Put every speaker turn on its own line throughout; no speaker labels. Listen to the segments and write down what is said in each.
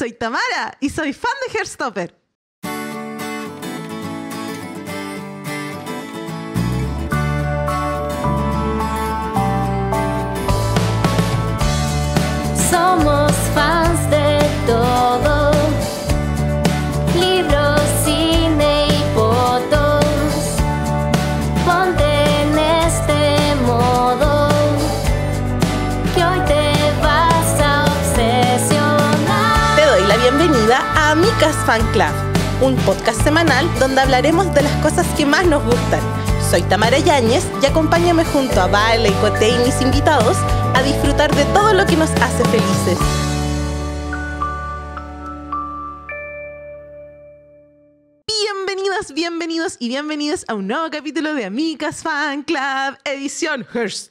soy Tamara y soy fan de Stopper. Fan Club, un podcast semanal donde hablaremos de las cosas que más nos gustan. Soy Tamara Yáñez y acompáñame junto a Vale, y Cote y mis invitados a disfrutar de todo lo que nos hace felices. Bienvenidos, bienvenidos y bienvenidos a un nuevo capítulo de Amigas Fan Club, edición Hearst.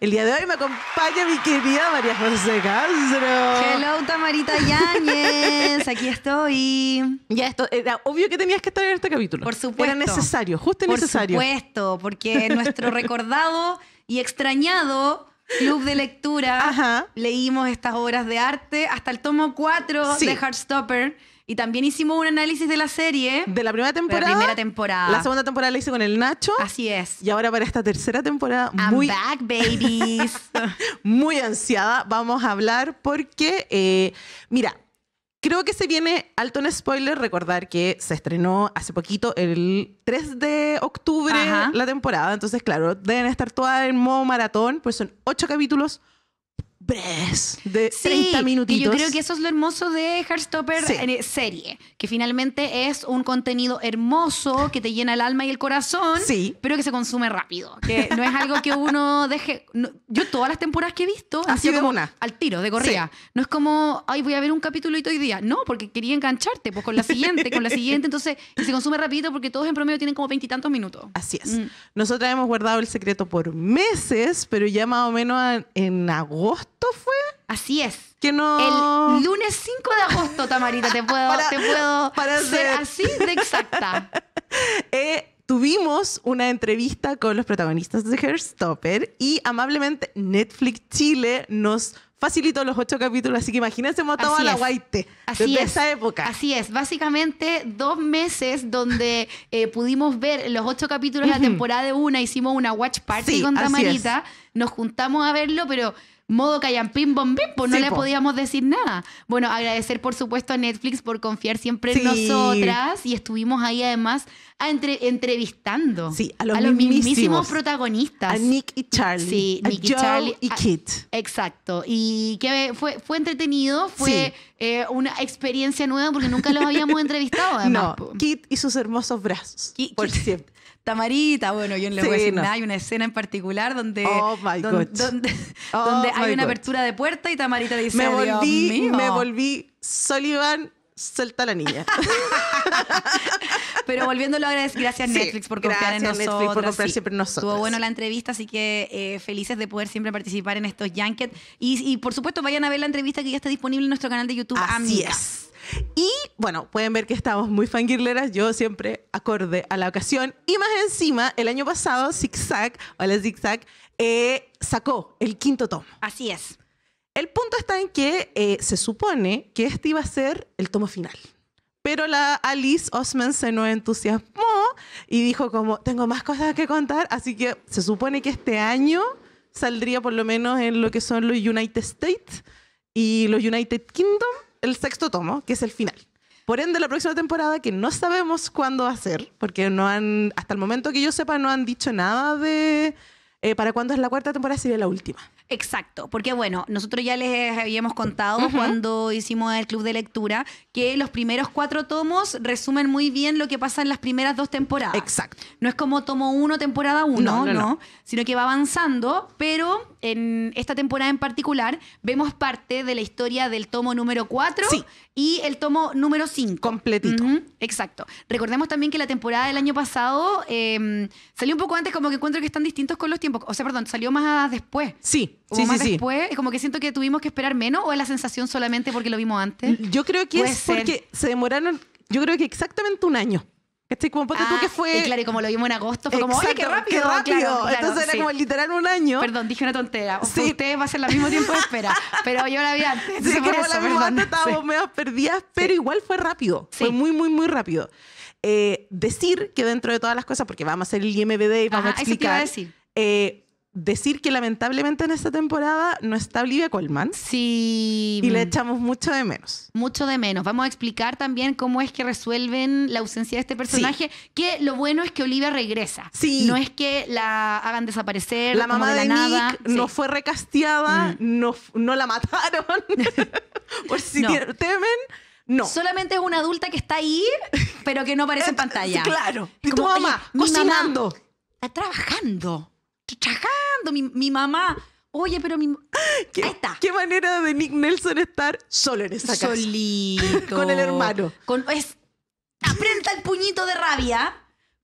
El día de hoy me acompaña mi querida María José Castro. Hello, Tamarita
Yáñez.
Aquí estoy. Ya, esto era obvio que tenías que estar en este capítulo. Por supuesto. Era necesario, justo necesario. Por
supuesto, porque nuestro recordado y extrañado club de lectura leímos estas obras de arte hasta el tomo 4 de Heartstopper y también hicimos un análisis de la serie. De la primera temporada. De la primera temporada. La
segunda temporada la hice con el Nacho. Así es. Y ahora para esta tercera temporada, I'm muy. back, babies. muy ansiada. Vamos a hablar porque, eh, mira, Creo que se viene alto en spoiler recordar que se estrenó hace poquito, el 3 de octubre, la temporada. Entonces, claro, deben estar todas en modo maratón, pues son ocho capítulos, de 30 minutitos. Y yo creo que eso
es lo hermoso de Heartstopper eh, serie, que finalmente es un contenido hermoso que te llena el alma y el corazón, sí. pero que se consume rápido. Que no es algo que uno deje. yo todas las temporadas que he visto ha sido como una. al tiro, de correa. No es como, ay, voy a ver un capítulo y hoy día. No, porque quería engancharte, pues con la siguiente, con la siguiente. Entonces, y se consume rápido porque todos en promedio tienen como veintitantos minutos. Así
es. Nosotros mm. Nosotras hemos guardado el secreto por meses, pero ya más o menos en agosto
fue? Así es. Que no. El lunes 5 de agosto, Tamarita, te puedo, para, te puedo así de
exacta. Eh, tuvimos una entrevista con los protagonistas de Hairstopper y amablemente Netflix Chile nos facilitó los ocho capítulos, así que imagínense estado a la guaite así desde esa
época. Así es, básicamente dos meses donde eh, pudimos ver los ocho capítulos de la temporada de una, hicimos una watch party con Tamarita, nos juntamos a verlo, pero modo callampín bombín, pues no le podíamos decir nada. Bueno, agradecer por supuesto a Netflix por confiar siempre en nosotras y estuvimos ahí además entrevistando a, los, mismísimos, protagonistas. A Nick y Charlie. Sí, Nick y Charlie. Y Kit. Exacto. Y fue, fue entretenido, fue eh, una experiencia nueva porque nunca los habíamos entrevistado. Además, no, Kit y sus hermosos brazos. por cierto Tamarita, bueno, yo en le voy a decir hay una escena en particular donde, oh oh
donde, hay una apertura de puerta y Tamarita dice, me volví, me volví Sullivan, suelta la niña. Pero volviéndolo a agradecer, gracias Netflix por confiar en nosotros. Netflix Estuvo bueno
la entrevista, así que eh, felices de poder siempre participar en estos Junkets. Y, por supuesto, vayan a ver la entrevista que ya está disponible en nuestro canal de YouTube.
Así y bueno, pueden ver que estamos muy fangirleras, yo siempre acorde a la ocasión. Y más encima, el año pasado, Zigzag, hola Zigzag, eh, sacó el quinto tomo. Así es. El punto está en que eh, se supone que este iba a ser el tomo final. Pero la Alice Osman se no entusiasmó y dijo como, tengo más cosas que contar, así que se supone que este año saldría por lo menos en lo que son los United States y los United Kingdom el sexto tomo, que es el final. Por ende, la próxima temporada, que no sabemos cuándo va a ser, porque no han, hasta el momento que yo sepa, no han dicho nada de eh, para cuándo es la cuarta temporada, sería la última.
Exacto, porque bueno, nosotros ya les habíamos contado cuando hicimos el club de lectura que los primeros cuatro tomos resumen muy bien lo que pasa en las primeras dos temporadas. Exacto. No es como tomo uno, temporada uno, no, no, sino que va avanzando, pero en esta temporada en particular vemos parte de la historia del tomo número cuatro y el tomo número cinco Completito. Exacto. Recordemos también que la temporada del año pasado em, salió un poco antes, como que encuentro que están distintos con los tiempos. O sea, perdón, salió más después. Sí sí, más sí, después, como que siento que tuvimos que esperar menos o es la sensación solamente porque lo vimos
antes. Yo creo que es porque se demoraron, yo creo que exactamente un año. Estoy como ah, tú que fue. Y claro, y como lo vimos en agosto, fue como, ¡ay, qué rápido! Qué rápido. Entonces era como literal un año. Perdón,
dije una tontera. Ustedes va a ser la mismo tiempo de espera. pero yo la vi antes. Sí, como la vimos antes, estábamos
medio perdidas, pero igual fue rápido. Fue muy, muy, muy rápido. Eh, decir que dentro de todas las cosas, porque vamos a hacer el IMBD y vamos a explicar. Eso te decir. Eh, decir que lamentablemente en esta temporada no está Olivia Colman. Sí. Y le echamos mucho de menos. Mucho de menos.
Vamos a explicar también
cómo es que resuelven la ausencia de este personaje,
que lo bueno es que Olivia regresa. Sí. No es que la hagan desaparecer. La mamá de, nada. no
fue recasteada, mm. no, no la mataron. Por si temen. No. Solamente es una adulta que está ahí, pero que no aparece en pantalla. Claro.
Como, y mamá, cocinando. está trabajando. Chajando mi, mi mamá. Oye, pero mi. ¿Qué, manera de Nick Nelson estar solo en esa casa.
Solito.
con el hermano. Con, es, el puñito de rabia.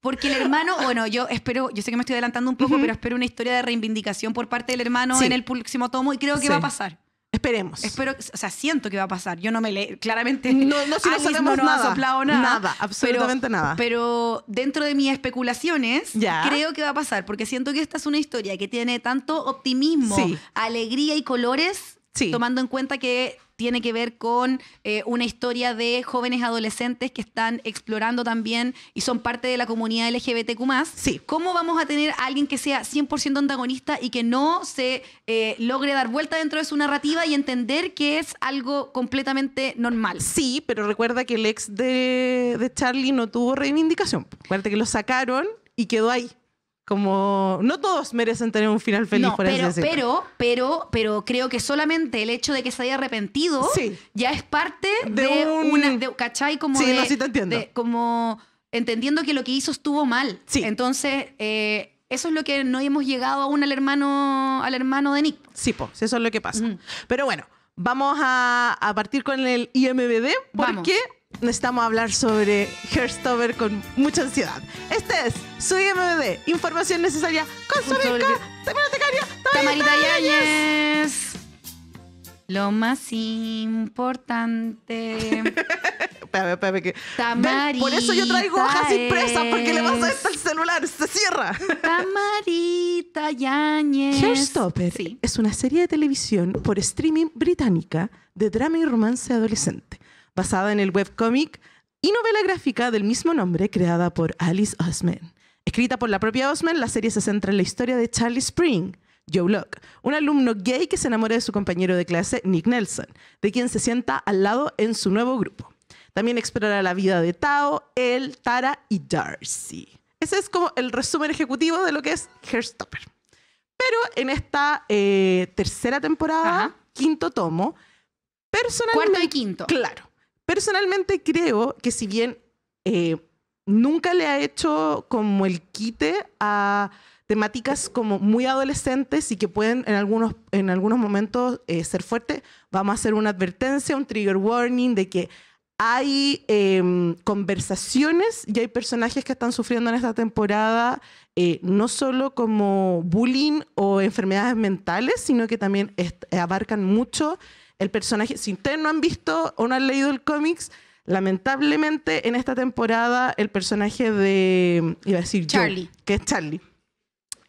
Porque el hermano, bueno, yo espero, yo sé que me estoy adelantando un poco, pero espero una historia de reivindicación por parte del hermano en el próximo tomo y creo que va a pasar. Esperemos. Espero, o sea, siento que va a pasar. Yo no me leo claramente no no, si no sabemos nada, ha soplado nada, absolutamente nada. Pero dentro de mis especulaciones, creo que va a pasar porque siento que esta es una historia que tiene tanto optimismo, alegría y colores tomando en cuenta que tiene que ver con eh, una historia de jóvenes adolescentes que están explorando también y son parte de la comunidad LGBTQ. Sí. ¿Cómo vamos a tener a alguien que sea 100% antagonista y que no se eh, logre dar vuelta dentro de su narrativa y entender que es algo completamente
normal? Sí, pero recuerda que el ex de, de Charlie no tuvo reivindicación. Recuerda que lo sacaron y quedó ahí como no todos merecen tener un final feliz por pero, pero
pero pero creo que solamente el hecho de que se haya arrepentido ya es parte de, un... una ¿cachai? como sí, de, te entiendo. como entendiendo que lo que hizo estuvo mal sí. entonces eh, eso es lo que no hemos llegado aún al hermano
al hermano de Nick sí pues eso es lo que pasa pero bueno vamos a, partir con el IMBD porque qué? necesitamos hablar sobre Herstover con mucha ansiedad. Este es su IMBD, información necesaria con su amiga, bibliotecaria Tamarita Yáñez.
Lo más importante.
espérame, espérame, que...
por eso yo traigo hojas impresas, porque le vas a
estar el celular, se cierra. Tamarita Yáñez. Herstopper es una serie de televisión por streaming británica de drama y romance adolescente basada en el webcómic y novela gráfica del mismo nombre creada por Alice Osman. Escrita por la propia Osman, la serie se centra en la historia de Charlie Spring, Joe Locke, un alumno gay que se enamora de su compañero de clase, Nick Nelson, de quien se sienta al lado en su nuevo grupo. También explorará la vida de Tao, él, Tara y Darcy. Ese es como el resumen ejecutivo de lo que es Hairstopper. Pero en esta eh, tercera temporada, quinto tomo, personalmente... Cuarto y quinto. Claro. Personalmente creo que si bien eh, nunca le ha hecho como el quite a temáticas como muy adolescentes y que pueden en algunos, en algunos momentos eh, ser fuertes, vamos a hacer una advertencia, un trigger warning de que hay em, conversaciones y hay personajes que están sufriendo en esta temporada eh, no solo como bullying o enfermedades mentales, sino que también abarcan mucho el personaje. Si ustedes no han visto o no han leído el cómics, lamentablemente en esta temporada el personaje de, iba a decir Charlie, que es Charlie,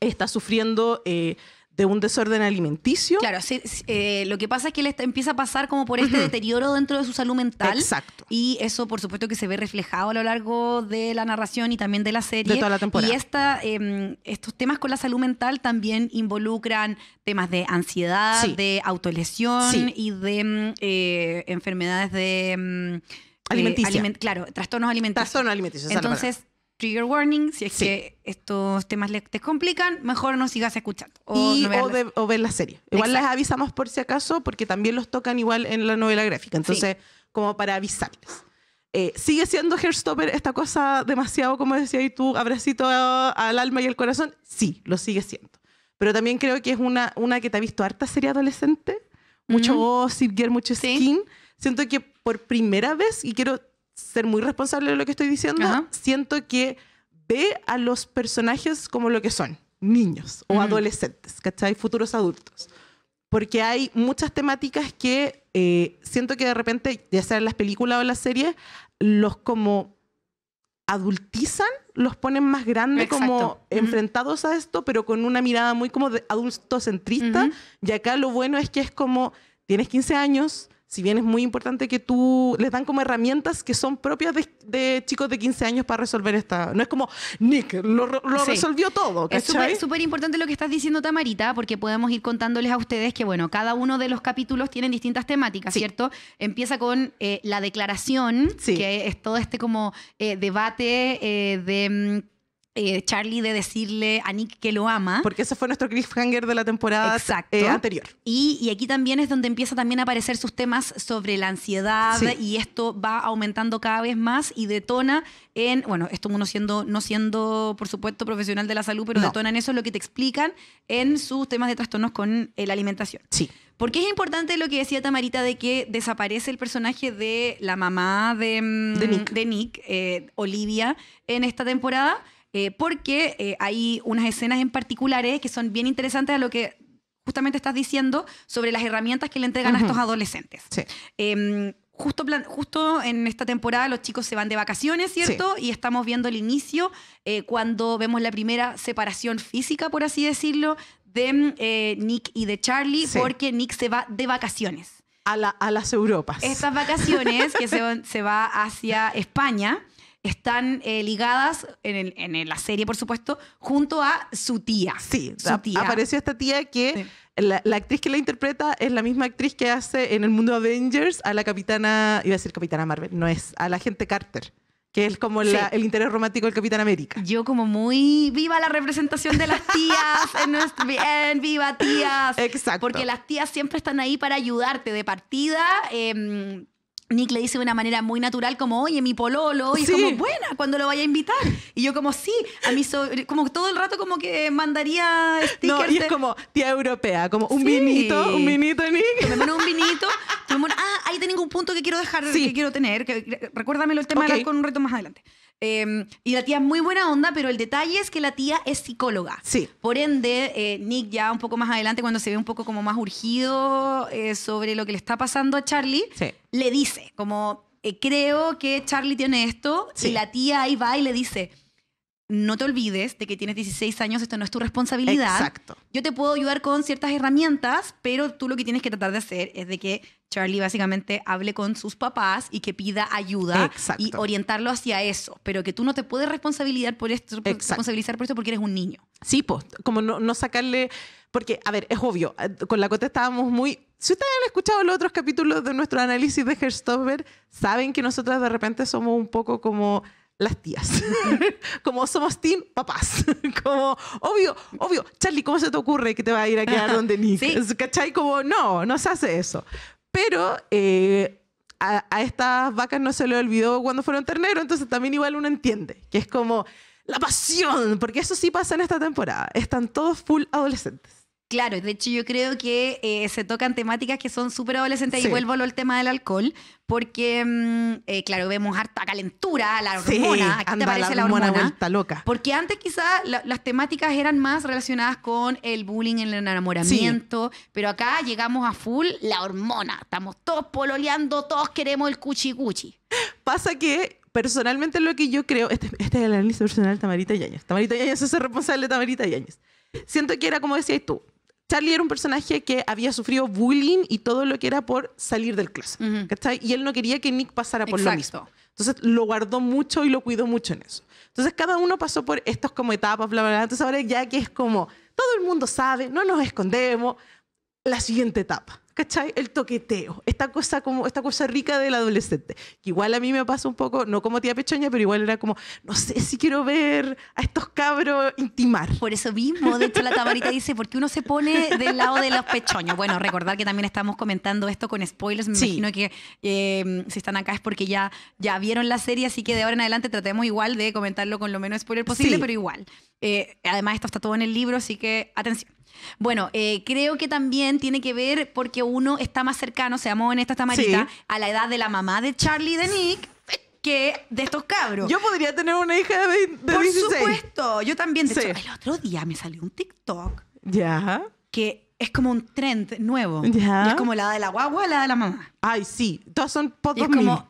está sufriendo eh, de un desorden alimenticio.
Claro, eh, lo que pasa es que él empieza a pasar como por este deterioro dentro de su salud mental. Exacto. Y eso, por supuesto, que se ve reflejado a lo largo de la narración y también de la serie. De toda la temporada. Y esta, em, estos temas con la salud mental también involucran temas de ansiedad, de autolesión y de em, eh, enfermedades de... Em, Alimenticia. Eh, claro, trastornos alimenticios. Trastornos alimenticios. Entonces trigger warning, si es que estos temas te complican, mejor no sigas escuchando. O,
o, ver la serie. Igual les las avisamos por si acaso, porque también los tocan igual en la novela gráfica. Entonces, como para avisarles. Eh, sigue siendo Hairstopper esta cosa demasiado, como decías y tú, abracito al alma y al corazón. Sí, lo sigue siendo. Pero también creo que es una, una que te ha visto harta serie adolescente, mucho mm -hmm. mucho skin. Siento que por primera vez, y quiero ser muy responsable de lo que estoy diciendo, siento que ve a los personajes como lo que son, niños o adolescentes, ¿cachai? Futuros adultos. Porque hay muchas temáticas que eh, siento que de repente, ya sea en las películas o las series, los como adultizan, los ponen más grandes como enfrentados a esto, pero con una mirada muy como de adultocentrista. Y acá lo bueno es que es como, tienes 15 años, si bien es muy importante que tú les dan como herramientas que son propias de, chicos de 15 años para resolver esta. No es como, Nick, lo, resolvió todo. Es
súper importante lo que estás diciendo, Tamarita, porque podemos ir contándoles a ustedes que, bueno, cada uno de los capítulos tienen distintas temáticas, ¿cierto? Empieza con eh, la declaración, que es todo este como eh, debate eh, de mm, eh, Charlie de decirle a Nick que lo ama. Porque ese fue nuestro cliffhanger de la temporada eh, anterior. Y, aquí también es donde empieza también a aparecer sus temas sobre la ansiedad y esto va aumentando cada vez más y detona en, bueno, esto uno siendo, no siendo, por supuesto, profesional de la salud, pero detona en eso lo que te explican en sus temas de trastornos con eh, la alimentación. Sí. Porque es importante lo que decía Tamarita de que desaparece el personaje de la mamá de, mm, Nick, de Nick Olivia, en esta temporada eh, porque eh, hay unas escenas en particulares que son bien interesantes a lo que justamente estás diciendo sobre las herramientas que le entregan a estos adolescentes. Sí. Em, justo, justo, en esta temporada los chicos se van de vacaciones, ¿cierto? Y estamos viendo el inicio eh, cuando vemos la primera separación física, por así decirlo, de Nick y de Charlie, porque Nick se va de vacaciones. A,
las Europas. Estas vacaciones que se,
se va hacia España están eh, ligadas en, la serie, por supuesto, junto
a su tía. Sí, su tía. apareció esta tía que la, actriz que la interpreta es la misma actriz que hace en el mundo Avengers a la capitana, iba a decir capitana Marvel, no es, a la gente Carter. Que es como el interés romántico del Capitán América. Yo como muy viva la representación de las tías, en, nuestro, en, viva tías. Exacto. Porque las
tías siempre están ahí para ayudarte de partida. Em, Nick le dice de una manera muy natural como, oye, mi pololo, y como, buena, cuando lo vaya a invitar. Y yo como, sí, a mí como todo el rato como que mandaría stickers. No, y es como
tía europea, como un vinito, un vinito,
Nick. un vinito, ah, ahí tengo un punto que quiero dejar, que quiero tener. Que, recuérdamelo el tema con un reto más adelante. Em, y la tía es muy buena onda, pero el detalle es que la tía es psicóloga. Sí. Por ende, eh, Nick ya un poco más adelante, cuando se ve un poco como más urgido eh, sobre lo que le está pasando a Charlie, le dice, como, eh, creo que Charlie tiene esto, y la tía ahí va y le dice, no te olvides de que tienes 16 años, esto no es tu responsabilidad. Exacto. Yo te puedo ayudar con ciertas herramientas, pero tú lo que tienes que tratar de hacer es de que Charlie básicamente hable con sus papás y que pida ayuda y orientarlo hacia eso, pero que tú no te puedes responsabilizar por
esto, responsabilizar por porque eres un niño. Sí, pues, como no, sacarle porque, a ver, es obvio, eh, con la Cota estábamos muy... Si ustedes han escuchado los otros capítulos de nuestro análisis de Herstover, saben que nosotras de repente somos un poco como las tías. como somos team papás. como, obvio, obvio, Charlie, ¿cómo se te ocurre que te va a ir a quedar donde ni ¿Cachai? Como, no, no se hace eso. Pero eh, a, a, estas vacas no se le olvidó cuando fueron ternero, entonces también igual uno entiende, que es como la pasión, porque eso sí pasa en esta temporada. Están todos full adolescentes.
Claro, de hecho yo creo que eh, se tocan temáticas que son súper adolescentes y vuelvo al tema del alcohol, porque mm, eh, claro, vemos harta calentura, la hormona, te parece la hormona? vuelta loca. Porque antes quizás las temáticas eran más relacionadas con el bullying, el enamoramiento, pero acá llegamos a full la hormona, estamos todos pololeando, todos queremos el
cuchi cuchi. Pasa que personalmente lo que yo creo, este, este, es el análisis personal de Tamarita Yáñez. Tamarita Yáñez es el responsable de Tamarita Yáñez. Siento que era como decías tú, Charlie era un personaje que había sufrido bullying y todo lo que era por salir del clase. Y él no quería que Nick pasara por lo mismo. Entonces lo guardó mucho y lo cuidó mucho en eso. Entonces cada uno pasó por estos como etapas, bla, bla, bla. Entonces ahora ya que es como todo el mundo sabe, no nos escondemos, la siguiente etapa. ¿cachai? El toqueteo, esta cosa, como, esta cosa rica del adolescente, igual a mí me pasa un poco, no como tía pechoña, pero igual era como, no sé si quiero ver a estos cabros intimar. Por eso mismo, de hecho la tabarita dice, porque uno se pone del lado de los
pechoños. Bueno, recordar que también estamos comentando esto con spoilers, me imagino que em, si están acá es porque ya, ya vieron la serie, así que de ahora en adelante tratemos igual de comentarlo con lo menos spoiler posible, pero igual. Eh, además, esto está todo en el libro, así que atención. Bueno, eh, creo que también tiene que ver porque uno está más cercano, seamos honestas, Tamarita, a la edad de la mamá de Charlie y de Nick que de estos cabros. Yo podría tener una hija de, 20, Por supuesto, yo también. De hecho, el otro día me salió un TikTok ya que es como un trend nuevo. Ya. es como la de la guagua, la de la mamá. Ay, sí. Todas son es como,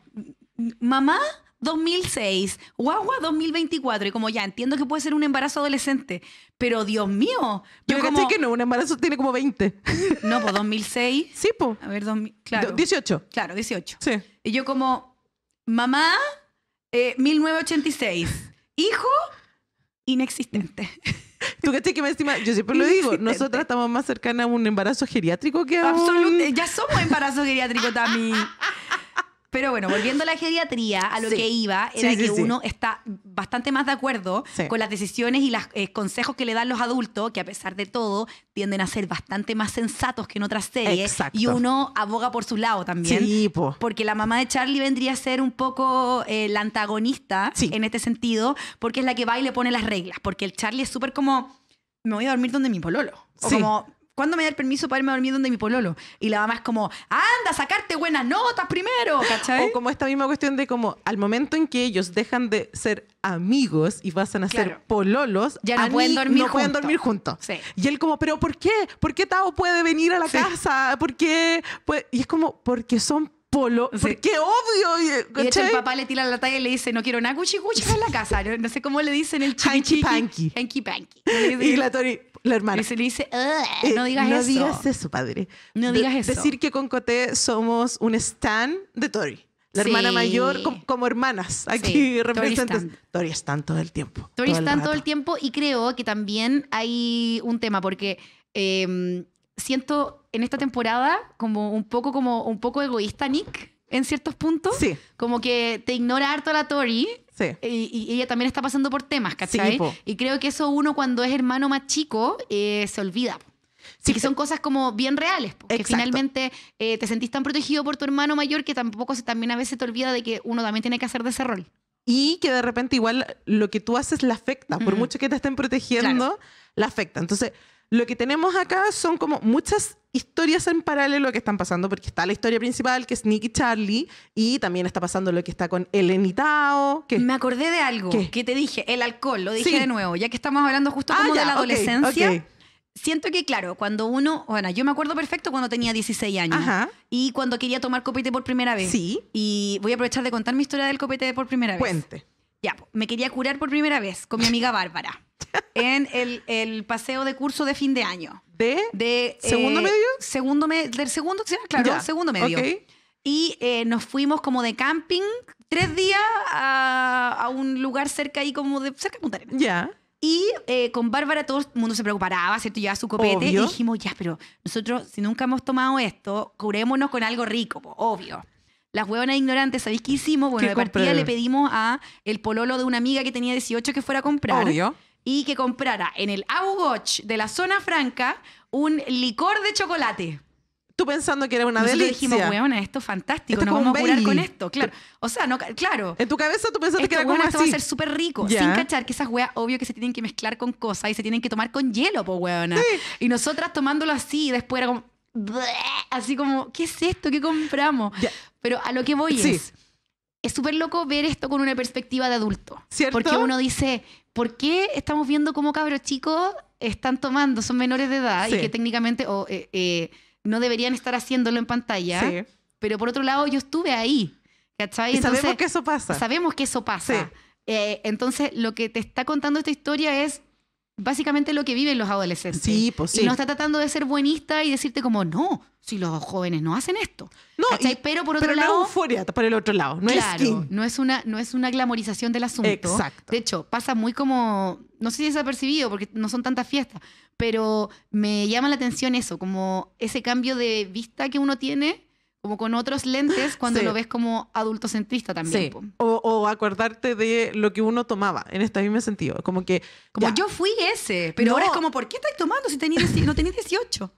mamá 2006, guagua 2024. Y como ya entiendo que puede ser un embarazo adolescente, pero Dios mío. Yo pensé que no, un embarazo tiene como 20. No, pues 2006. Sí, pues. A ver, claro. 18. Claro, 18. Sí. Y yo como, mamá, 1986. Eh, hijo, inexistente.
Tú caché que me estima, yo siempre lo digo, nosotras estamos más cercanas a un embarazo geriátrico que a un... Absolutamente,
ya somos embarazo geriátrico también. Pero bueno, volviendo a la geriatría, a lo que iba, era que uno está bastante más de acuerdo con las decisiones y los eh, consejos que le dan los adultos, que a pesar de todo tienden a ser bastante más sensatos que en otras series. Exacto. Y uno aboga por su lado también. Porque la mamá de Charlie vendría a ser un poco eh, la antagonista en este sentido, porque es la que va y le pone las reglas. Porque el Charlie es súper como, me voy a dormir donde mi pololo. O como, ¿Cuándo me da el
permiso para irme a dormir donde mi pololo? Y la mamá es como, anda, sacarte buenas notas primero, ¿cachai? O como esta misma cuestión de como, al momento en que ellos dejan de ser amigos y pasan a ser pololos, ya no, pueden dormir, juntos. Y él como, pero ¿por qué? ¿Por qué Tao puede venir a la casa? ¿Por qué? Pues, y es como, porque son polo. ¿Por qué? obvio. Y de hecho el papá le tira la talla
y le dice, no quiero nada cuchi en la casa. No, sé cómo le dicen el
chiqui Hanky panky. panky. Y la Tori, la hermana. Y se le dice, eh, no digas eso. No digas eso, padre. No digas eso. Decir que con Coté somos un stan de Tori. La hermana mayor, como, hermanas, aquí sí. representantes. Tori Stan. todo el tiempo. Tori están todo el
tiempo y creo que también hay un tema porque em, siento en esta temporada como un poco como un poco egoísta Nick en ciertos puntos. Como que te ignora harto la Tori eh, y, ella también está pasando por temas, ¿cachai? y creo que eso uno cuando es hermano más chico eh, se olvida. Sí, que son cosas como bien reales, Porque finalmente eh, te sentís tan protegido por tu hermano mayor que tampoco se, también a veces te olvida de que uno también tiene que hacer de ese rol.
Y que de repente igual lo que tú haces la afecta, por mucho que te estén protegiendo, le la afecta. Entonces, lo que tenemos acá son como muchas historias en paralelo que están pasando, porque está la historia principal, que es Nick Charlie, y también está pasando lo que está con Eleni Me acordé de algo que te dije, el alcohol, lo dije de
nuevo, ya que estamos hablando justo ah, como de la adolescencia. siento que, claro, cuando uno, bueno, yo me acuerdo perfecto cuando tenía 16 años y cuando quería tomar copete por primera vez. Sí. Y voy a aprovechar de contar mi historia del copete por primera vez. Cuente. Ya, me quería curar por primera vez con mi amiga Bárbara en el, paseo de curso de fin de año. ¿De? de ¿Segundo eh, medio? Segundo del segundo, claro, segundo medio. Y eh, nos fuimos como de camping tres días a, a, un lugar cerca ahí como de cerca de Punta Arenas. Ya. Y eh, con Bárbara todo el mundo se preocupaba ¿cierto? Llevaba su copete y dijimos, ya, pero nosotros si nunca hemos tomado esto, curémonos con algo rico, obvio. Las huevonas ignorantes, ¿sabéis qué hicimos? Bueno, ¿Qué de partida le pedimos a el pololo de una amiga que tenía 18 que fuera a comprar. Obvio y que comprara en el Ghosh de la zona franca un licor de chocolate. Tú pensando que era una Nosotros le dijimos, weón, esto es fantástico, esto nos vamos a curar con esto,
claro. O sea, no, claro. En tu cabeza tú pensaste que este era como así. Esto va a ser súper rico, sin cachar
que esas weas, obvio que se tienen que mezclar con cosas y se tienen que tomar con hielo, po weona. Sí. Y nosotras tomándolo así, y después era como, así como, ¿qué es esto? ¿Qué compramos? Pero a lo que voy es, es súper loco ver esto con una perspectiva de adulto. ¿Cierto? Porque uno dice, ¿por qué estamos viendo cómo cabros chicos están tomando, son menores de edad y que técnicamente eh, eh, no deberían estar haciéndolo en pantalla? Pero por otro lado, yo estuve ahí. ¿Cachai? Y sabemos que eso pasa. Sabemos que eso pasa. Eh, entonces, lo que te está contando esta historia es básicamente lo que viven los adolescentes. Sí, pues sí. Y no está tratando de ser buenista y decirte como, no, si los jóvenes no hacen esto. No, pero por otro pero lado... No por el otro
lado. No claro, es
no es, una, no es una glamorización del asunto. Exacto. De hecho, pasa muy como... No sé si es percibido, porque no son tantas fiestas, pero me llama la atención eso, como ese cambio de vista que uno tiene como con otros lentes cuando lo ves como adultocentrista también. Sí.
O, acordarte de lo que uno tomaba en este mismo sentido. Como que. Como
yo fui ese, pero ahora es como,
¿por qué estoy tomando si no tenías 18?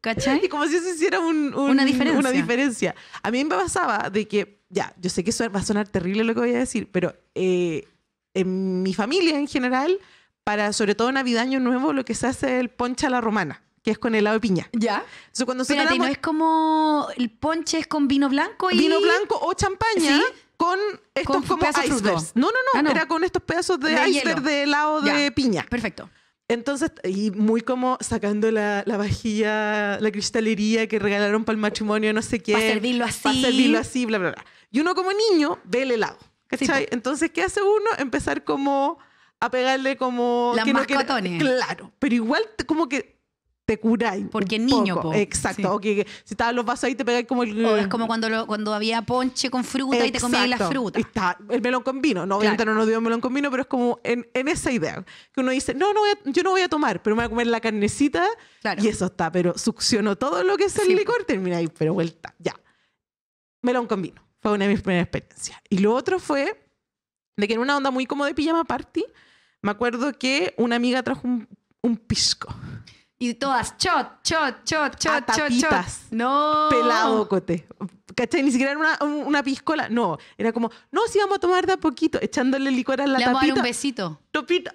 ¿Cachai? Y como si eso hiciera una, diferencia. A mí me pasaba de que, ya, yo sé que eso va a sonar terrible lo que voy a decir, pero eh, en mi familia en general, para sobre todo Navidad, Año Nuevo, lo que se hace es el poncha a la romana que es con helado de piña. Ya. Entonces, cuando Espérate, no es
como el ponche es con vino blanco y... Vino blanco o champaña.
Con estos con como No, no, ah, no, Era con estos pedazos de, iceberg de helado de piña. Perfecto. Entonces, y muy como sacando la, la, vajilla, la cristalería que regalaron para el matrimonio, no sé qué. Para servirlo así. Para servirlo así, bla, bla, bla. Y uno como niño ve el helado, ¿cachai? Entonces, ¿qué hace uno? Empezar como a pegarle como... Las que claro, pero igual como que te curáis. Porque es niño, po. Exacto. O que, si estaban los vasos ahí te pegáis como el. O es como cuando, cuando había ponche con fruta y te comías la fruta. Está, el melón con vino. No, obviamente no nos dio melón con vino, pero es como en, en esa idea. Que uno dice, no, no yo no voy a tomar, pero me voy a comer la carnecita. Y eso está, pero succionó todo lo que es el licor, termina ahí, pero vuelta, ya. Melón con vino. Fue una de mis primeras experiencias. Y lo otro fue de que en una onda muy como de pijama party, me acuerdo que una amiga trajo un, un pisco y todas, chot, chot, chot, chot. a No. Pelado, cote. ¿Cachai? Ni siquiera era una, una piscola. No. Era como, no, si vamos a tomar de a poquito, echándole licor a la tapita. Le un
besito. Topita.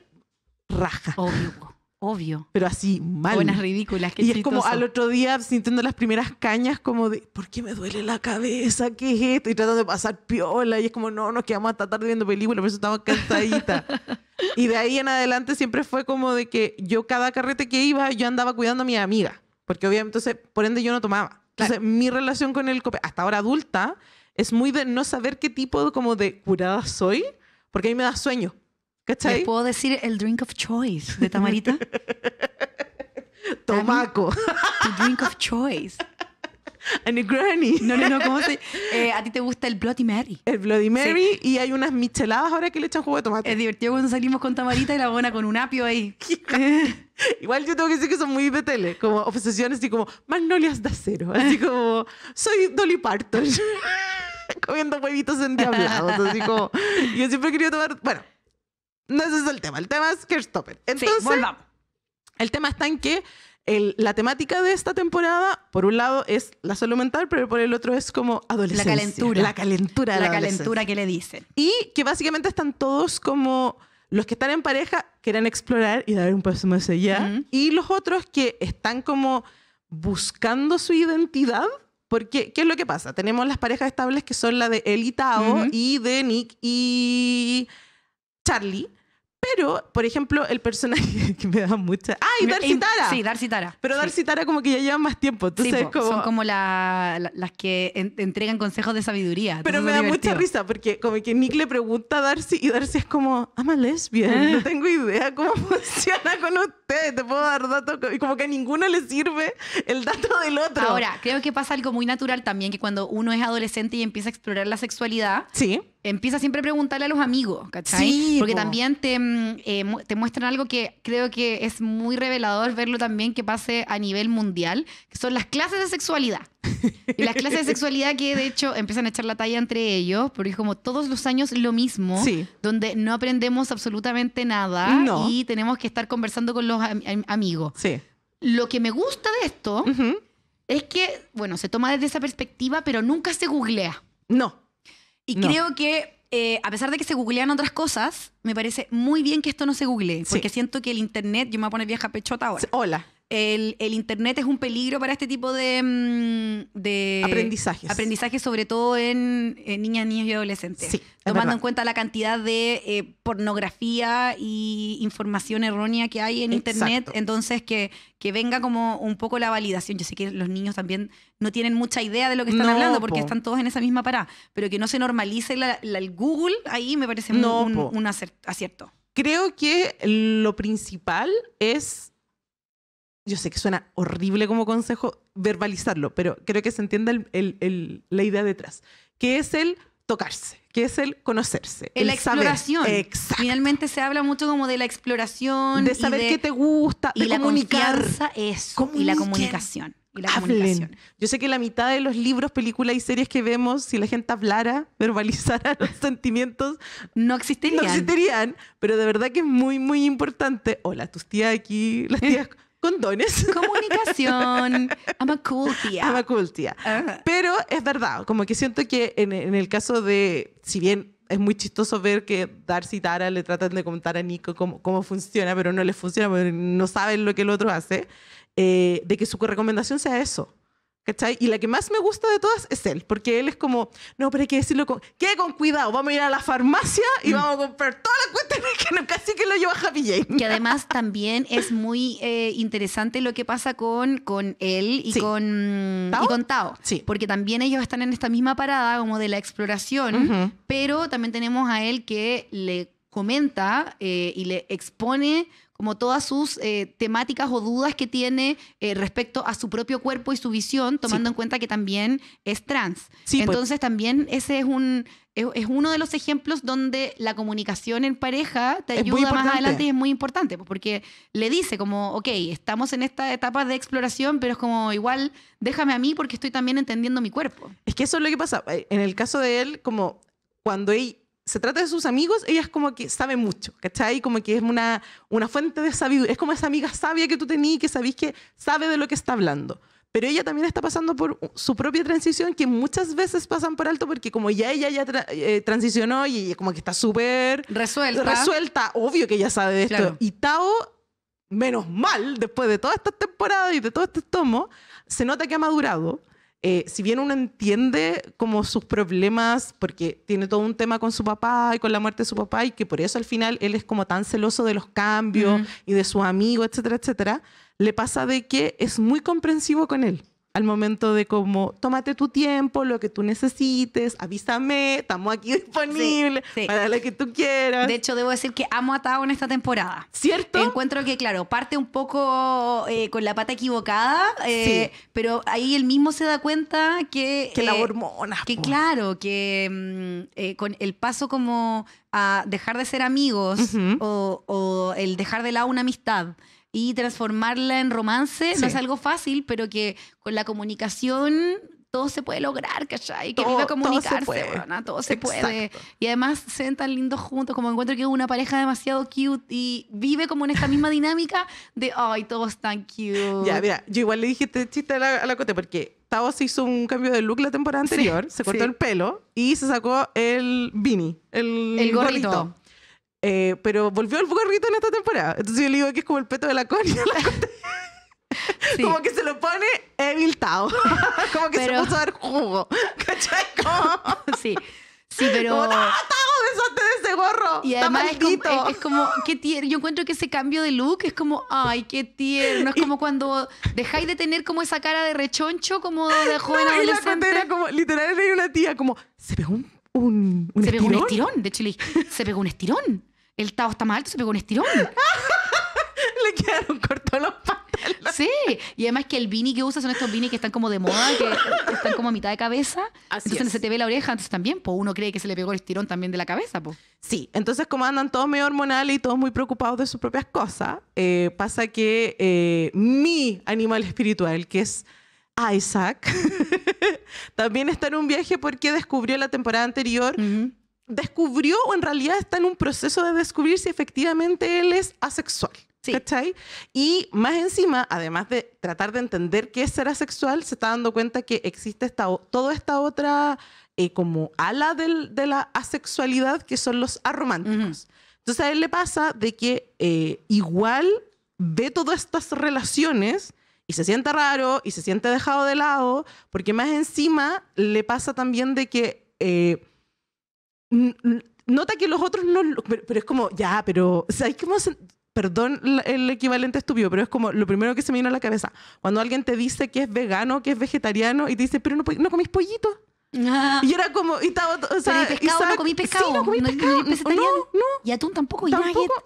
Raja. Obvio. Obvio. Pero así, mal. Buenas ridículas, qué Y es como al otro día sintiendo las primeras cañas, como de, ¿por qué me duele la cabeza? ¿Qué es esto? Y tratando de pasar piola. Y es como, no, nos quedamos hasta tarde viendo películas, por eso estaba cansadita. y de ahí en adelante siempre fue como de que yo cada carrete que iba, yo andaba cuidando a mi amiga. Porque obviamente, entonces, por ende, yo no tomaba. Entonces, mi relación con el hasta ahora adulta, es muy de no saber qué tipo como de curada soy, porque a mí me da sueño. ¿Cachai?
puedo decir el drink of choice de Tamarita? Tomaco. The drink
of choice. Any a granny. No, no, no, eh, ¿A ti te gusta el Bloody Mary? El Bloody Mary y hay unas micheladas ahora que le echan jugo de tomate. Es divertido cuando salimos con Tamarita y la buena con un apio ahí. Igual yo tengo que decir que son muy de como obsesiones y como magnolias de acero, así como soy Dolly Parton, comiendo huevitos endiablados, así como yo siempre he querido tomar, bueno, no ese es el tema. El tema es que Entonces, El tema está en que la temática de esta temporada, por un lado, es la salud mental, pero por el otro es como adolescencia. La calentura. La calentura. La, la calentura que le dicen. Y que básicamente están todos como los que están en pareja quieren explorar y dar un paso más allá. Y los otros que están como buscando su identidad. Porque, ¿qué es lo que pasa? Tenemos las parejas estables que son la de Eli Tao y de Nick y Charlie pero, por ejemplo, el personaje que me da mucha. ¡Ay, Darcy Tara! Sí, Darcy Tara. Pero Darcy Tara, como que ya lleva más tiempo. Son como
las que entregan consejos de sabiduría. Pero me da mucha
risa porque, como que Nick le pregunta a Darcy y Darcy es como, ama lesbian, ah. no tengo idea cómo funciona con usted, te puedo dar datos. Y como que a ninguno le sirve el dato del otro. Ahora,
creo que pasa algo muy natural también, que cuando uno es adolescente y empieza a explorar la sexualidad. Sí empieza siempre a preguntarle a los amigos, ¿cachai? Sí, Porque también te, mm, eh, te, muestran algo que creo que es muy revelador verlo también que pase a nivel mundial, que son las clases de sexualidad.
y las clases de
sexualidad que de hecho empiezan a echar la talla entre ellos, porque es como todos los años lo mismo, donde no aprendemos absolutamente nada y tenemos que estar conversando con los amigos. Sí. Lo que me gusta de esto es que, bueno, se toma desde esa perspectiva, pero nunca se googlea. No. Y creo que, eh, a pesar de que se googlean otras cosas, me parece muy bien que esto no se google. porque siento que el Internet, yo me voy a poner vieja pechota ahora. Hola el, Internet es un peligro para este tipo de, mm, de aprendizajes. sobre todo en, niñas, niños y adolescentes. tomando en cuenta la cantidad de eh, pornografía y información errónea que hay en Internet, entonces que, que venga como un poco la validación. Yo sé que los niños también no tienen mucha idea de lo que están hablando porque están todos en esa misma parada, pero que no se normalice el Google, ahí me parece un, un acierto.
Creo que lo principal es yo sé que suena horrible como consejo verbalizarlo, pero creo que se entienda la idea detrás, que es el tocarse, que es el conocerse. La exploración.
Finalmente se habla mucho como de la exploración. De saber qué te
gusta, y de la comunicar. Eso, y la comunicación. Y la comunicación. Yo sé que la mitad de los libros, películas y series que vemos, si la gente hablara, verbalizara los sentimientos, no existirían. No existirían, pero de verdad que es muy, muy importante. Hola, tus tías aquí, las tías condones. Comunicación. amacultia amacultia Pero es verdad, como que siento que en, el caso de, si bien es muy chistoso ver que Darcy y Tara le tratan de contar a Nico cómo, cómo funciona, pero no le funciona porque no saben lo que el otro hace, eh, de que su recomendación sea eso. ¿Cachai? Y la que más me gusta de todas es él, porque él es como, no, pero hay que decirlo con, con cuidado, vamos a ir a la farmacia y mm. vamos a comprar todas las cuentas que no, casi que lo lleva Happy
Jane. Que además también es muy eh, interesante lo que pasa con, con él y, con, ¿Tao? porque también ellos están en esta misma parada como de la exploración, pero también tenemos a él que le comenta eh, y le expone como todas sus eh, temáticas o dudas que tiene eh, respecto a su propio cuerpo y su visión, tomando en cuenta que también es trans. Pues. Entonces también ese es un es, uno de los ejemplos donde la comunicación en pareja te ayuda más adelante y es muy importante, pues, porque le dice como, ok, estamos en esta etapa de exploración, pero es como igual,
déjame a mí porque estoy también entendiendo mi cuerpo. Es que eso es lo que pasa. En el caso de él, como cuando él, se trata de sus amigos, ella es como que sabe mucho, ¿cachai? Como que es una, una fuente de sabiduría, es como esa amiga sabia que tú tenías que sabís que sabe de lo que está hablando. Pero ella también está pasando por su propia transición, que muchas veces pasan por alto porque como ya ella ya eh, transicionó y es como que está súper resuelta. resuelta, obvio que ella sabe de esto. Y Tao, menos mal, después de toda esta temporada y de todo este tomo, se nota que ha madurado eh, si bien uno entiende como sus problemas, porque tiene todo un tema con su papá y con la muerte de su papá, y que por eso al final él es como tan celoso de los cambios y de su amigo, etcétera, etcétera, le pasa de que es muy comprensivo con él al momento de como, tómate tu tiempo, lo que tú necesites, avísame, estamos aquí disponibles para lo que tú quieras. De hecho, debo decir que amo a Tao en esta temporada.
¿Cierto? Encuentro que, claro, parte un poco eh, con la pata equivocada, eh, pero ahí él mismo se da cuenta que... Que la eh, hormona. Que claro, que mm, con el paso como a dejar de ser amigos o, o el dejar de lado una amistad y transformarla en romance no es algo fácil, pero que con la comunicación todo se puede lograr, ¿cachai? Que todo, viva comunicarse, todo se puede. todo se puede. Y además se ven tan lindos juntos, como encuentro que es una pareja demasiado cute y vive como en esta misma dinámica de, ay, todos tan cute. Ya, mira,
yo igual le dije este chiste a la, Cote porque Tavo se hizo un cambio de look la temporada anterior, se cortó el pelo y se sacó el beanie, el, gorrito. Eh, pero volvió el gorrito en esta temporada. Entonces yo le digo que es como el peto de la conia. Como que se lo pone eviltado. Como que se puso a dar jugo. ¿Cachai? Sí. Sí, pero. Como, ¡No, ah,
besote de ese gorro! Y además es, como, qué tierno. Yo encuentro que ese cambio de look es como, ¡ay, qué tierno! Es como cuando dejáis de tener como esa cara de rechoncho, como de joven no, la Y la como,
literalmente era una tía, como, se pegó un.
un, se pegó un estirón, de Chile. Se pegó un estirón el Tao está más alto, se pegó un estirón. Le quedaron cortos los pantalones. Sí, y además que el bini que usa son estos bini que están como de moda, que están como a mitad de cabeza. entonces se te ve la oreja, entonces también, pues uno cree que se
le pegó el estirón también de la cabeza, pues. Sí, entonces como andan todos medio hormonales y todos muy preocupados de sus propias cosas, eh, pasa que eh, mi animal espiritual, que es Isaac, también está en un viaje porque descubrió la temporada anterior descubrió o en realidad está en un proceso de descubrir si efectivamente él es asexual. ¿Cachai? Y más encima, además de tratar de entender qué es ser asexual, se está dando cuenta que existe esta, toda esta otra eh, como ala del, de la asexualidad que son los arománticos. Entonces a él le pasa de que eh, igual ve todas estas relaciones y se siente raro y se siente dejado de lado, porque más encima le pasa también de que... Eh, nota que los otros no... pero, es como, ya, pero... cómo Perdón el equivalente estúpido, pero es como lo primero que se me vino a la cabeza. Cuando alguien te dice que es vegano, que es vegetariano, y te dice, pero no, comís pollito. Ah. Y era como, y estaba, o sea, no comí pescado. no comí pescado. No, no, Y atún tampoco. Y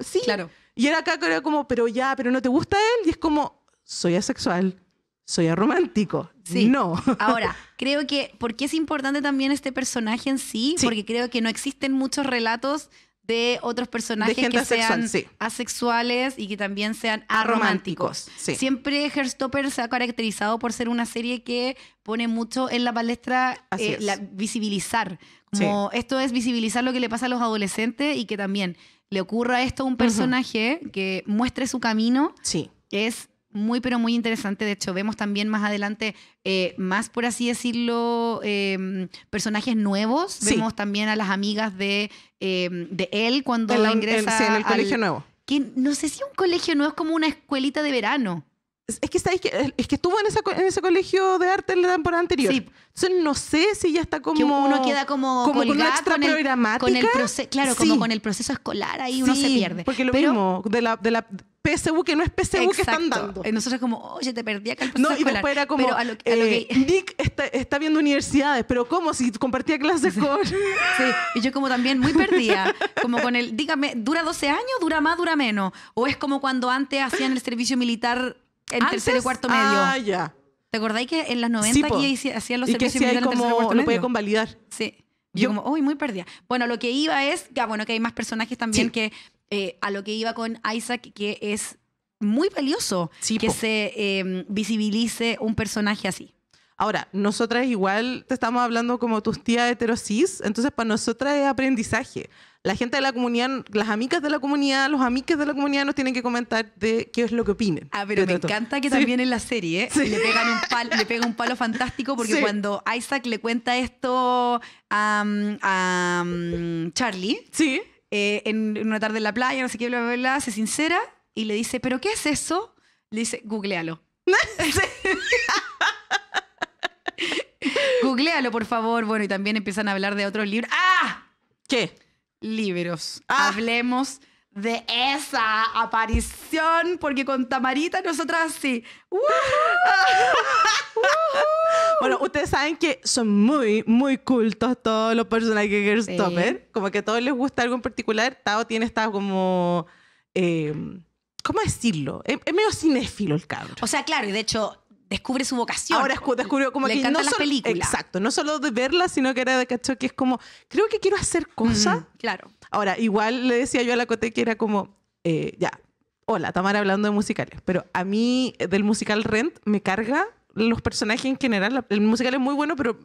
sí. Claro. Y era acá que era como, pero ya, pero no te gusta él. Y es como, soy asexual soy aromántico. Sí. No. Ahora,
creo que, ¿Por qué es importante también este personaje en sí? Porque creo que no existen muchos relatos de otros personajes que sean asexuales y que también sean arománticos. Siempre Herstopper se ha caracterizado por ser una serie que pone mucho en la palestra eh, visibilizar. Como esto es visibilizar lo que le pasa a los adolescentes y que también le ocurra esto a un personaje que muestre su camino. Sí. Es muy, pero muy interesante. De hecho, vemos también más adelante eh, más, por así decirlo, em, personajes nuevos. Vemos también a las amigas de, em, él cuando la ingresa. en el colegio nuevo. Que no sé si
un colegio nuevo es como una escuelita de verano. Es, que, está, que, estuvo en, en, ese colegio de arte en la temporada anterior. Entonces no sé si ya está como. Que uno queda como. Como con una extra programática. claro, como con el proceso escolar ahí uno se pierde. Porque lo mismo, de la PSU que no es PSU que están dando. Y nosotros como, oye, te perdí acá el No, y después era como, a lo, eh, Nick está, viendo universidades, pero ¿cómo? Si compartía clases con... Sí, y yo como también muy perdida, como con el, dígame, ¿dura 12 años? ¿Dura más? ¿Dura menos? ¿O
es como cuando antes hacían el servicio militar en tercer tercero y cuarto medio? Ah, ya. ¿Te acordáis que en las 90 aquí hacían los servicios militares como, en lo podía convalidar. Sí. Yo, como, uy, muy perdida. Bueno, lo que iba es, ya bueno, que hay más personajes también que eh, a lo que iba con Isaac, que es muy valioso que se em, visibilice un personaje así.
Ahora, nosotras igual te estamos hablando como tus tías heterosis, entonces para nosotras es aprendizaje. La gente de la comunidad, las amigas de la comunidad, los amigos de la comunidad nos tienen que comentar de qué es lo que opinen. Ah, pero me encanta que también en la serie le, pegan un
palo, pega un palo fantástico porque cuando Isaac le cuenta esto a mm, mm, Charlie, sí eh, en una tarde en la playa, no sé qué, bla, bla, bla, se sincera y le dice, ¿pero qué es eso? Le dice, googlealo. googlealo, por favor. Bueno, y también empiezan a hablar de otros libros. ¡Ah! ¿Qué? Libros. Ah. Hablemos de esa aparición, porque con Tamarita nosotras sí.
bueno, ustedes saben que son muy, muy cultos todos los personajes que Girlstopper. Sí. Como que a todos les gusta algo en particular. Tao tiene esta como... Eh, ¿Cómo decirlo? Es, es medio cinéfilo el cabrón. O sea, claro, y de hecho descubre su vocación. Ahora descubrió como Le que no solo, Exacto, no solo de verla, sino que era de cacho que es como, creo que quiero hacer cosas. claro. Ahora, igual le decía yo a la Cote que era como, eh, ya, hola, Tamara hablando de musicales, pero a mí eh, del musical Rent me carga los personajes en general. El musical es muy bueno, pero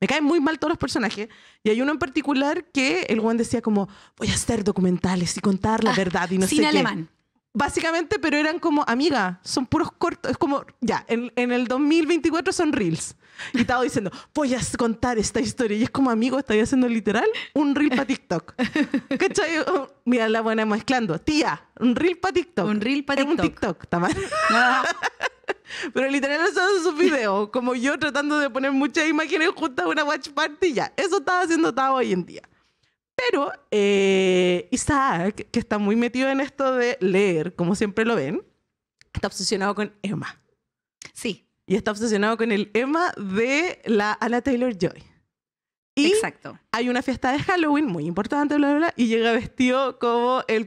me caen muy mal todos los personajes. Y hay uno en particular que el Juan decía como, voy a hacer documentales y contar la ah, verdad y no cine alemán. Básicamente, pero eran como, amiga, son puros cortos. Es como, ya, en, el 2024 son reels. Y estaba diciendo, voy a contar esta historia. Y es como, amigo, estaba haciendo literal un reel para TikTok. ¿Cachai? Oh, mira la buena mezclando. Tía, un reel para TikTok. Un reel para TikTok. Es un TikTok, tamás. Ah. Pero literal eso es sus video. como yo tratando de poner muchas imágenes juntas a una watch party ya. Eso estaba haciendo Tavo hoy en día. Pero eh, Isaac, que está muy metido en esto de leer, como siempre lo ven, está obsesionado con Emma. Sí. Y está obsesionado con el Emma de la Ala Taylor Joy. Exacto. hay una fiesta de Halloween muy importante, bla, bla, bla, y llega vestido como el,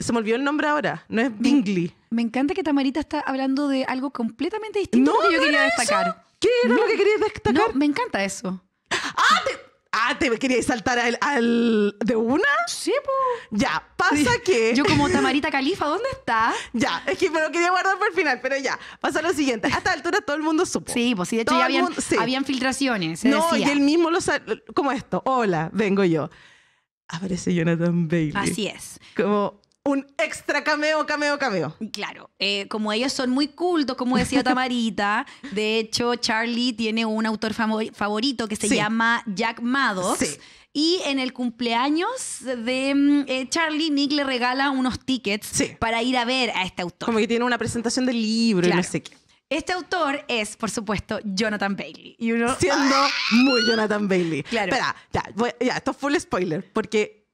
Se me olvidó el nombre ahora, no es Bingley.
Me, encanta que Tamarita está hablando de algo completamente distinto que yo quería destacar.
¿Qué era lo que querías destacar? No, me encanta eso. ¡Ah! Ah, ¿te quería saltar al, de una? Sí, pues. Ya, pasa que. Yo como Tamarita Califa, ¿dónde está? Ya, es que me lo quería guardar por el final, pero ya. Pasa lo siguiente. A esta altura todo el mundo supo. Sí, pues sí, de hecho ya habían,
filtraciones. no, y él
mismo lo como esto. Hola, vengo yo. Aparece Jonathan Bailey. Así es. Como un extra cameo, cameo, cameo.
Claro, eh, como ellos son muy cultos, como decía Tamarita, de hecho Charlie tiene un autor favorito que se llama Jack Maddox. Sí. Y en el cumpleaños de mm, eh, Charlie, Nick le regala unos tickets para ir a ver a este autor. Como
que tiene una presentación del libro y no sé qué.
Este autor es, por supuesto, Jonathan Bailey.
Siendo muy Jonathan Bailey. Claro. Espera, ya, ya, esto es full spoiler, porque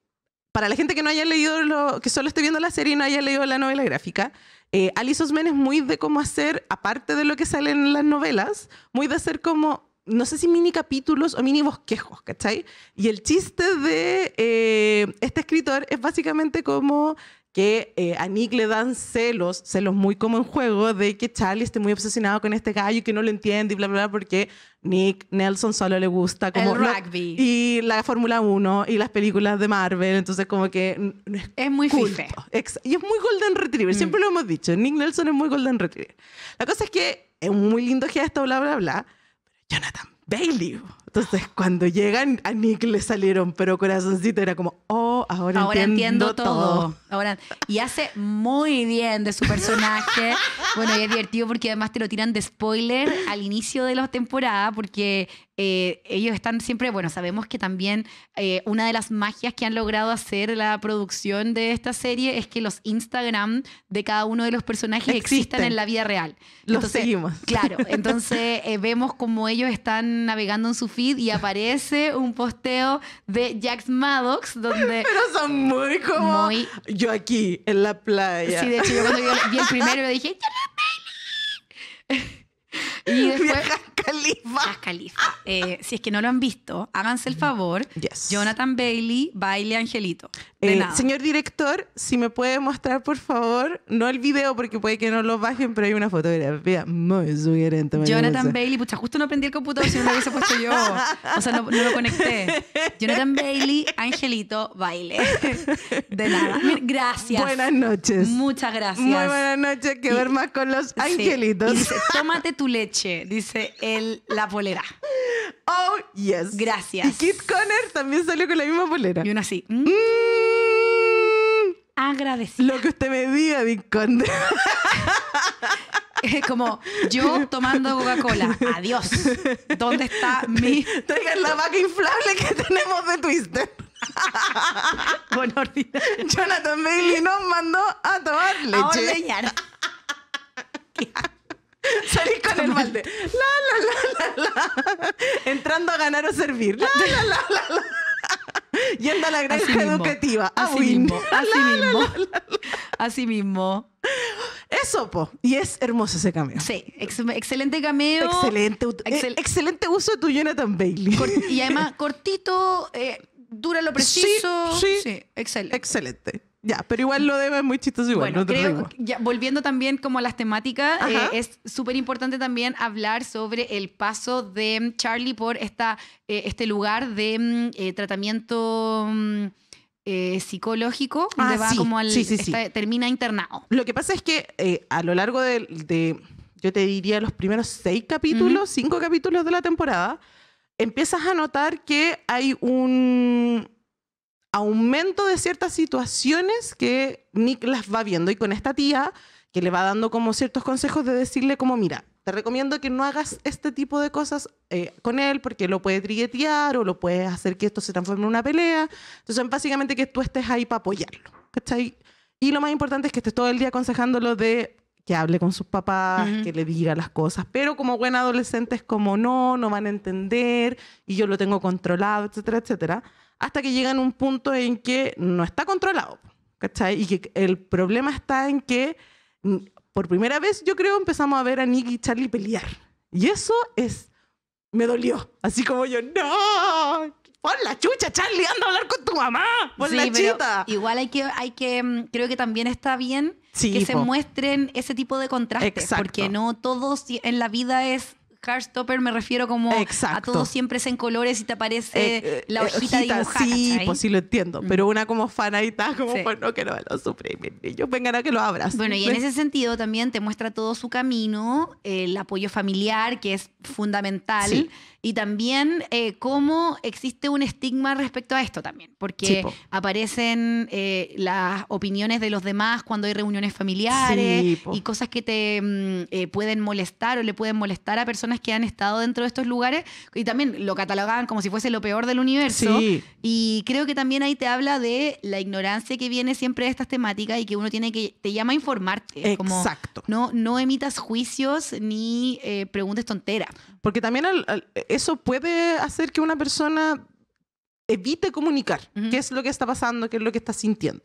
para la gente que no haya leído, lo, que solo esté viendo la serie y no haya leído la novela gráfica, eh, Alice es muy de cómo hacer, aparte de lo que sale en las novelas, muy de hacer como, no sé si mini capítulos o mini bosquejos, ¿cachai? Y el chiste de eh, este escritor es básicamente como que eh, a Nick le dan celos, celos muy como en juego, de que Charlie esté muy obsesionado con este gallo y que no lo entiende y bla, bla, bla, porque Nick Nelson solo le gusta como... El rugby. y la Fórmula 1 y las películas de Marvel, entonces como que... Es, muy fife. Y es muy Golden Retriever, mm. siempre lo hemos dicho, Nick Nelson es muy Golden Retriever. La cosa es que es muy lindo gesto, bla, bla, bla, Jonathan Bailey... Entonces, cuando llegan, a Nick le salieron, pero corazoncito era como, oh, ahora, ahora entiendo, todo.
Ahora, y hace muy bien de su personaje. bueno, y es divertido porque además te lo tiran de spoiler al inicio de la temporada, porque eh, ellos están siempre, bueno, sabemos que también eh, una de las magias que han logrado hacer la producción de esta serie es que los Instagram de cada uno de los personajes Existen. existan en la vida real. Los seguimos. Claro, entonces eh, vemos cómo ellos están navegando en su feed y aparece un posteo de Jax Maddox donde... Pero son muy como...
Yo aquí, en la playa. Sí, de hecho yo cuando vi el primero
dije, ¡Ya la Y después... Califa. Eh, si es que no lo han visto, háganse el favor. Jonathan Bailey, baile Angelito. Eh,
señor director, si me puede mostrar, por favor, no el video porque puede que no lo bajen, pero hay una fotografía muy sugerente. Jonathan
Bailey, pucha, justo no prendí el computador si no lo hubiese puesto yo. O sea, no, lo conecté. Jonathan Bailey, Angelito, baile.
De nada. Gracias. Buenas noches. Muchas gracias. Muy buenas noches. Que más con los angelitos.
tómate tu leche. Dice, la polera. Oh, yes. Gracias. Y Kit Conner también salió con la misma polera. Y una así. Mm. mm. Agradecida. Lo
que usted me diga, Dick Conner. Es como yo tomando Coca-Cola. Adiós. ¿Dónde está mi. Traigan la vaca inflable que tenemos de Twister. Bueno, Jonathan Bailey nos mandó a tomar leche. A Salí con el balde. La, la, la, la, Entrando a ganar o servir. La, la, la, la, Yendo a la granja educativa. Así mismo. Así mismo. Así mismo. Eso, po. Y es hermoso ese cameo. Sí,
excelente
cameo. Excelente, eh, excelente uso de tu Jonathan Bailey. y además, cortito, eh, dura lo preciso. Sí, sí. sí excelente. Excelente. Ya, pero igual lo debo es muy chistoso igual. Bueno, creo,
volviendo también como a las temáticas, eh, es súper importante también hablar sobre el paso de Charlie por esta, eh, este lugar de mm, eh, tratamiento... Mm, psicológico, ah, va como al, sí, termina internado.
Lo que pasa es que a lo largo de, yo te diría, los primeros seis capítulos, cinco capítulos de la temporada, empiezas a notar que hay un, aumento de ciertas situaciones que Nick las va viendo y con esta tía que le va dando como ciertos consejos de decirle como, mira, te recomiendo que no hagas este tipo de cosas eh, con él porque lo puede triguetear o lo puede hacer que esto se transforme en una pelea. Entonces, básicamente que tú estés ahí para apoyarlo, ¿cachai? Y lo más importante es que estés todo el día aconsejándolo de que hable con sus papás, que le diga las cosas, pero como buen adolescente es como no, no van a entender y yo lo tengo controlado, etcétera, etcétera hasta que llegan a un punto en que no está controlado, ¿cachai? Y que el problema está en que mm, por primera vez yo creo empezamos a ver a Nick y Charlie pelear. Y eso es, me dolió, así como yo, no, pon la chucha Charlie, anda a hablar con tu mamá, pon la chita.
Igual hay que, hay que, mm, creo que también está bien que se muestren ese tipo de contrastes, porque no todos en la vida es Carstopper me refiero como a todo siempre es en colores y te aparece eh, eh, la hojita, de dibujada. Sí, pues
sí lo entiendo, mm. pero una como fanadita, como sí. que no lo suprimen, ellos vengan a que lo abras. Bueno, y en ese
sentido también te muestra todo su camino, el apoyo familiar, que es fundamental. Sí y también eh, cómo existe un estigma respecto a esto también, porque aparecen eh, las opiniones de los demás cuando hay reuniones familiares y cosas que te mm, eh, pueden molestar o le pueden molestar a personas que han estado dentro de estos lugares y también lo catalogaban como si fuese lo peor del universo. Y creo que también ahí te habla de la ignorancia que viene siempre de estas temáticas y que uno
tiene que, te llama a informarte. Exacto.
no, no emitas juicios ni
preguntes tonteras. Porque también eso puede hacer que una persona evite comunicar qué es lo que está pasando, qué es lo que está sintiendo.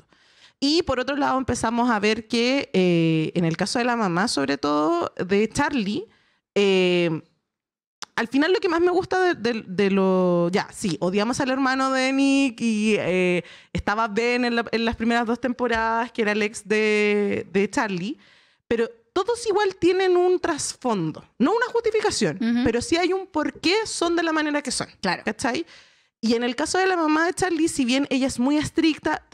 Y por otro lado empezamos a ver que eh, en el caso de la mamá, sobre todo de Charlie, eh, al final lo que más me gusta de, lo... Ya, sí, odiamos al hermano de Nick y eh, estaba Ben en, las primeras dos temporadas, que era el ex de, de Charlie, pero todos igual tienen un trasfondo, no una justificación, pero sí hay un por qué son de la manera que son. Claro. ¿Cachai? Y en el caso de la mamá de Charlie, si bien ella es muy estricta,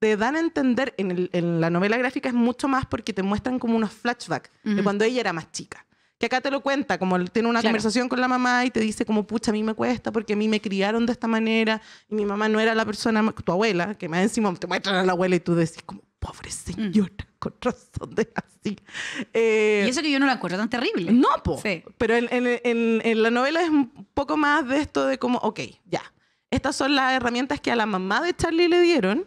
te, dan a entender, en, la novela gráfica es mucho más porque te muestran como unos flashbacks de cuando ella era más chica. Que acá te lo cuenta, como tiene una conversación con la mamá y te dice como, pucha, a mí me cuesta porque a mí me criaron de esta manera y mi mamá no era la persona, tu abuela, que más encima te muestran a la abuela y tú decís como, pobre mm. señora, con razón de así. Eh, y eso que yo no la acuerdo tan terrible. No, po, pero en, la novela es un poco más de esto de como, ok, ya, estas son las herramientas que a la mamá de Charlie le dieron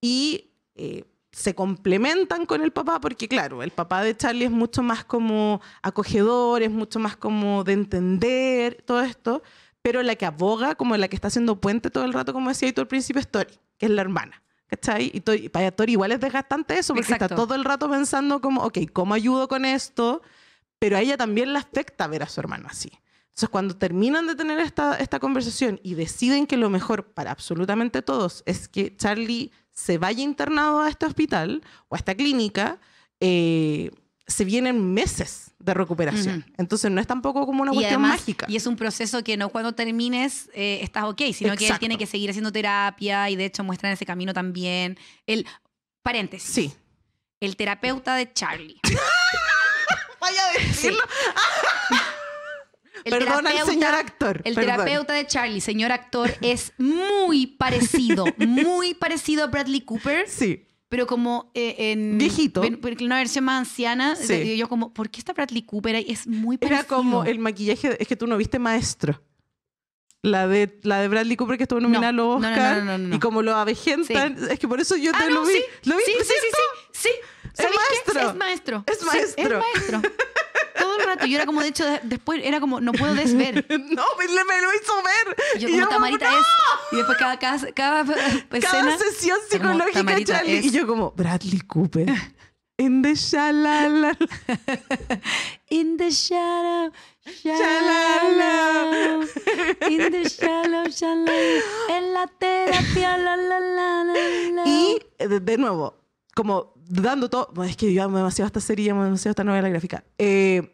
y eh, se complementan con el papá, porque claro, el papá de Charlie es mucho más como acogedor, es mucho más como de entender todo esto, pero la que aboga, como la que está haciendo puente todo el rato, como decía tú al principio, es Tori, que es la hermana. ¿Cachai? Y, y para Tori igual es desgastante eso, porque está todo el rato pensando como, ok, ¿cómo ayudo con esto? Pero a ella también le afecta ver a su hermano así. Entonces, cuando terminan de tener esta, esta conversación y deciden que lo mejor para absolutamente todos es que Charlie se vaya internado a este hospital o a esta clínica, eh, se vienen meses de recuperación. Entonces no es tampoco como una cuestión mágica.
Y es un proceso que no cuando termines eh, estás ok, sino que él tiene que seguir haciendo terapia y de hecho muestran ese camino también. El paréntesis. Sí. El terapeuta de Charlie.
Vaya a decirlo. El señor actor. El terapeuta
de Charlie, señor actor, es muy parecido, muy parecido a Bradley Cooper. Sí pero como eh, en.
Viejito. En, una versión más anciana. Sí. yo, como, ¿por qué está Bradley Cooper ahí? Es muy parecido. Era como el maquillaje, es que tú no viste maestro. La de, la de Bradley Cooper que estuvo nominada los Oscar. No, no, y como lo avejentan. Es que por eso yo ah, te lo vi. Sí, ¿Lo vi? Sí, sí, sí, sí. maestro. es maestro. Es maestro.
es maestro. y Yo era como, de hecho, después era como, no puedo desver. no, me, me lo hizo ver. Y yo, como, Tamarita es. Y después cada, cada, cada, eh, sesión psicológica, Charlie. Y yo
como, Bradley Cooper. In the shalala. In the shadow.
Shalala.
In the shallow, shalala. En la terapia, la, la, la, Y de nuevo, como dando todo. Es que yo amo demasiado esta serie, amo demasiado esta novela gráfica. Eh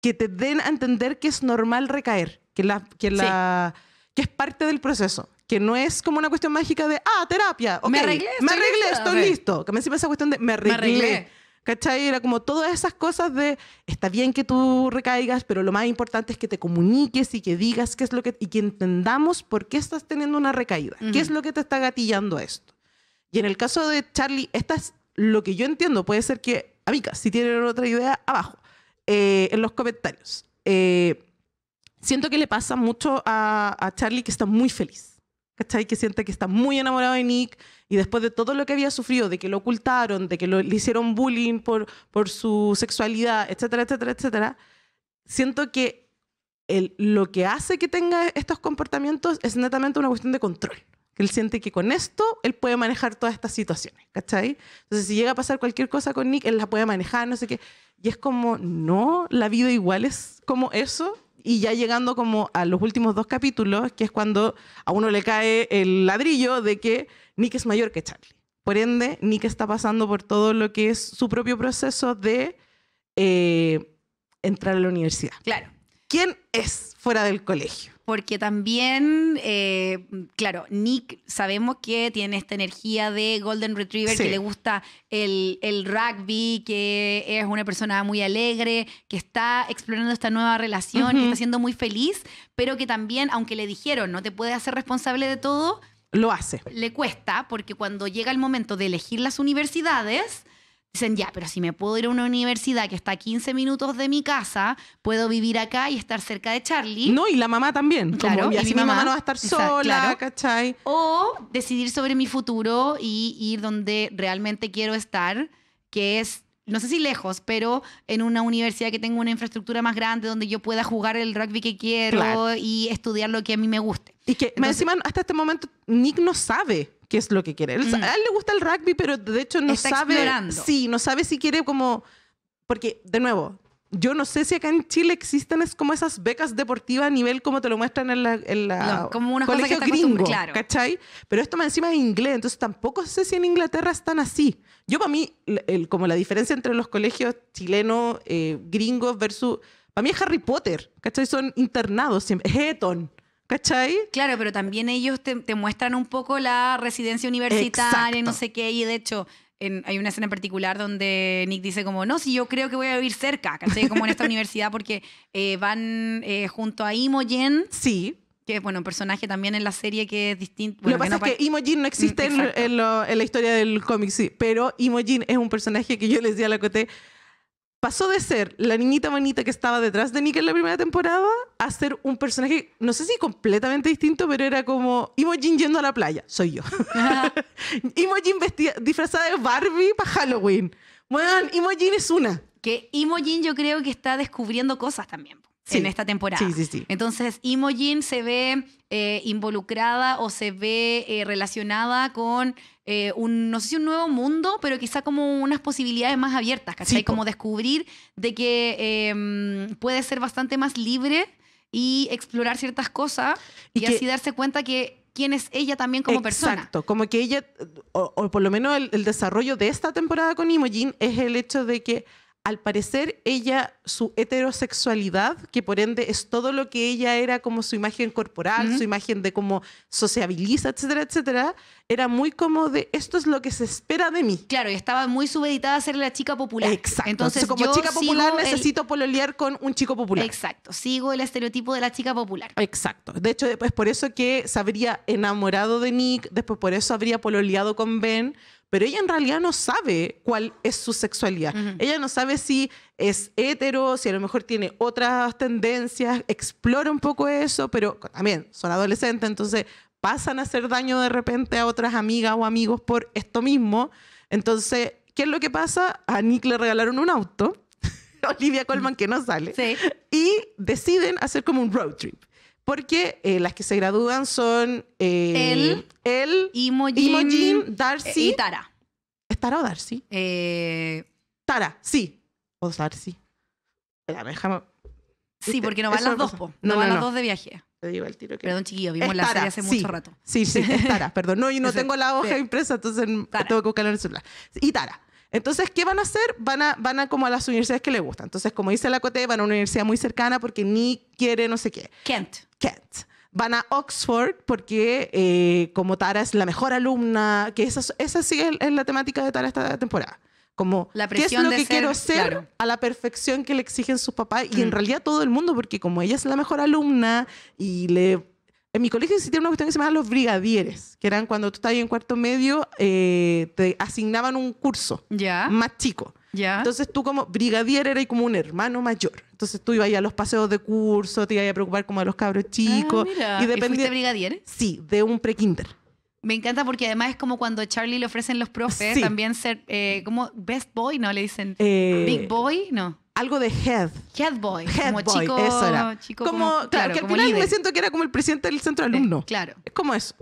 que te den a entender que es normal recaer, que, la, que, la, es parte del proceso, que no es como una cuestión mágica de, ah, terapia, okay, me arreglé, me estoy listo. Que me encima esa cuestión de, me arreglé. Me ¿Cachai? Era como todas esas cosas de, está bien que tú recaigas, pero lo más importante es que te comuniques y que digas qué es lo que, y que entendamos por qué estás teniendo una recaída, qué es lo que te está gatillando esto. Y en el caso de Charlie, esta es lo que yo entiendo, puede ser que, amiga, si tienen otra idea, abajo. Eh, en los comentarios. Eh, siento que le pasa mucho a, Charlie que está muy feliz, ¿cachai? Que siente que está muy enamorado de Nick y después de todo lo que había sufrido, de que lo ocultaron, de que le hicieron bullying por, su sexualidad, etcétera, etcétera, etcétera, siento que lo que hace que tenga estos comportamientos es netamente una cuestión de control. Él siente que con esto él puede manejar todas estas situaciones, ¿cachai? Entonces, si llega a pasar cualquier cosa con Nick, él la puede manejar, no sé qué. Y es como, no, la vida igual es como eso. Y ya llegando como a los últimos dos capítulos, que es cuando a uno le cae el ladrillo de que Nick es mayor que Charlie. Por ende, Nick está pasando por todo lo que es su propio proceso de eh, entrar a la universidad. Claro quién es fuera del colegio.
Porque también, eh, claro, Nick sabemos que tiene esta energía de Golden Retriever, que le gusta el, rugby, que es una persona muy alegre, que está explorando esta nueva relación, que está siendo muy feliz, pero que también, aunque le dijeron no te puede hacer responsable de todo, lo hace. Le cuesta porque cuando llega el momento de elegir las universidades, Dicen, ya, pero si me puedo ir a una universidad que está a 15 minutos de mi casa, puedo vivir acá y estar cerca de Charlie. No,
y la mamá también. Claro, y así mi mamá, no va a estar sola,
¿cachai? O decidir sobre mi futuro y ir donde realmente quiero estar, que es, no sé si lejos, pero en una universidad que tenga una infraestructura más grande, donde yo pueda jugar el rugby que quiero y estudiar lo que a mí me guste. Y
que, me encima, hasta este momento, Nick no sabe qué es lo que quiere. Mm. A él le gusta el rugby, pero de hecho no sabe. Sí, no sabe si quiere como. Porque, de nuevo, yo no sé si acá en Chile existen es como esas becas deportivas a nivel como te lo muestran en la, no, como una colegio claro. ¿cachai? Pero esto más encima es inglés, entonces tampoco sé si en Inglaterra están así. Yo para mí, el, como la diferencia entre los colegios chilenos, eh, gringos versus... Para mí es Harry Potter, ¿cachai? Son internados siempre. Eton. ¿Cachai? Claro, pero también ellos te,
muestran un poco la residencia universitaria y no sé qué, y de hecho, hay una escena en particular donde Nick dice como, no, si yo creo que voy a vivir cerca, ¿cachai? Como en esta universidad, porque eh, van eh, junto a Imogen. Sí. Que es, bueno, un personaje también en la serie que es distinto. lo que pasa es que
Imogen no existe mm, en, la historia del cómic, sí, pero Imogen es un personaje que yo les di a la Coté, pasó de ser la niñita manita que estaba detrás de Nick en la primera temporada a ser un personaje, no sé si completamente distinto, pero era como Imogen yendo a la playa, soy yo. Imogen disfrazada de Barbie para Halloween. Bueno, Imogen es una. Que Imogen yo creo que está descubriendo cosas también
en esta temporada. Sí, sí, sí. Entonces, Imogen se ve eh, involucrada o se ve eh, relacionada con eh, un, no sé si un nuevo mundo, pero quizá como unas posibilidades más abiertas, ¿cachai? hay como descubrir de que em, puede ser bastante más libre y explorar ciertas cosas y, así darse cuenta que quién es
ella también como persona. Exacto, como que ella, o, por lo menos el, el, desarrollo de esta temporada con Imogen es el hecho de que al parecer ella, su heterosexualidad, que por ende es todo lo que ella era como su imagen corporal, su imagen de cómo sociabiliza, etcétera, etcétera, era muy como de esto es lo que se espera de mí. Claro, y estaba muy subeditada a ser la chica popular. Exacto. Entonces, como chica popular necesito pololear con un chico popular.
Exacto, sigo el estereotipo de la chica popular.
Exacto. De hecho, después por eso que se habría enamorado de Nick, después por eso habría pololeado con Ben pero ella en realidad no sabe cuál es su sexualidad. Ella no sabe si es hetero, si a lo mejor tiene otras tendencias, explora un poco eso, pero también son adolescentes, entonces pasan a hacer daño de repente a otras amigas o amigos por esto mismo. Entonces, ¿qué es lo que pasa? A Nick le regalaron un auto, Olivia Colman que no sale, y deciden hacer como un road trip. Porque eh, las que se gradúan son eh, el, él Imogen, e Darcy y Tara. ¿Es Tara o Darcy? Eh, Tara, sí. O Darcy. espera déjame. Sí, porque no van las dos, po. No, van las dos de viaje. Te digo el tiro que. Perdón, chiquillo, vimos la serie hace mucho rato. Sí, sí, es Tara, perdón. No, yo no tengo la hoja impresa, entonces tengo que buscarla en el celular. Y Tara. Entonces, ¿qué van a hacer? Van a, van a como a las universidades que les gustan. Entonces, como dice la Cote, van a una universidad muy cercana porque ni quiere no sé qué. Kent. Kent. Van a Oxford porque eh, como Tara es la mejor alumna, que esa, esa sí es, la temática de Tara esta temporada como la qué es lo que quiero ser a la perfección que le exigen sus papás y en mm. realidad todo el mundo porque como ella es la mejor alumna y le en mi colegio existía una cuestión que se llamaba los brigadieres, que eran cuando tú estabas en cuarto medio, eh, te asignaban un curso más chico. Entonces tú como brigadier eras como un hermano mayor. Entonces tú ibas a los paseos de curso, te ibas a preocupar como de los cabros ah, chicos. y dependía... ¿Y fuiste brigadier? Sí, de un prekinder.
Me encanta porque además es como cuando Charlie le ofrecen los profes también ser eh, como best boy, ¿no? Le dicen eh, big boy, ¿no? Algo de head. Head boy. Head como boy, chico, eso como, claro, que al final me siento
que era como el presidente del centro de eh, alumnos. claro. Es como eso.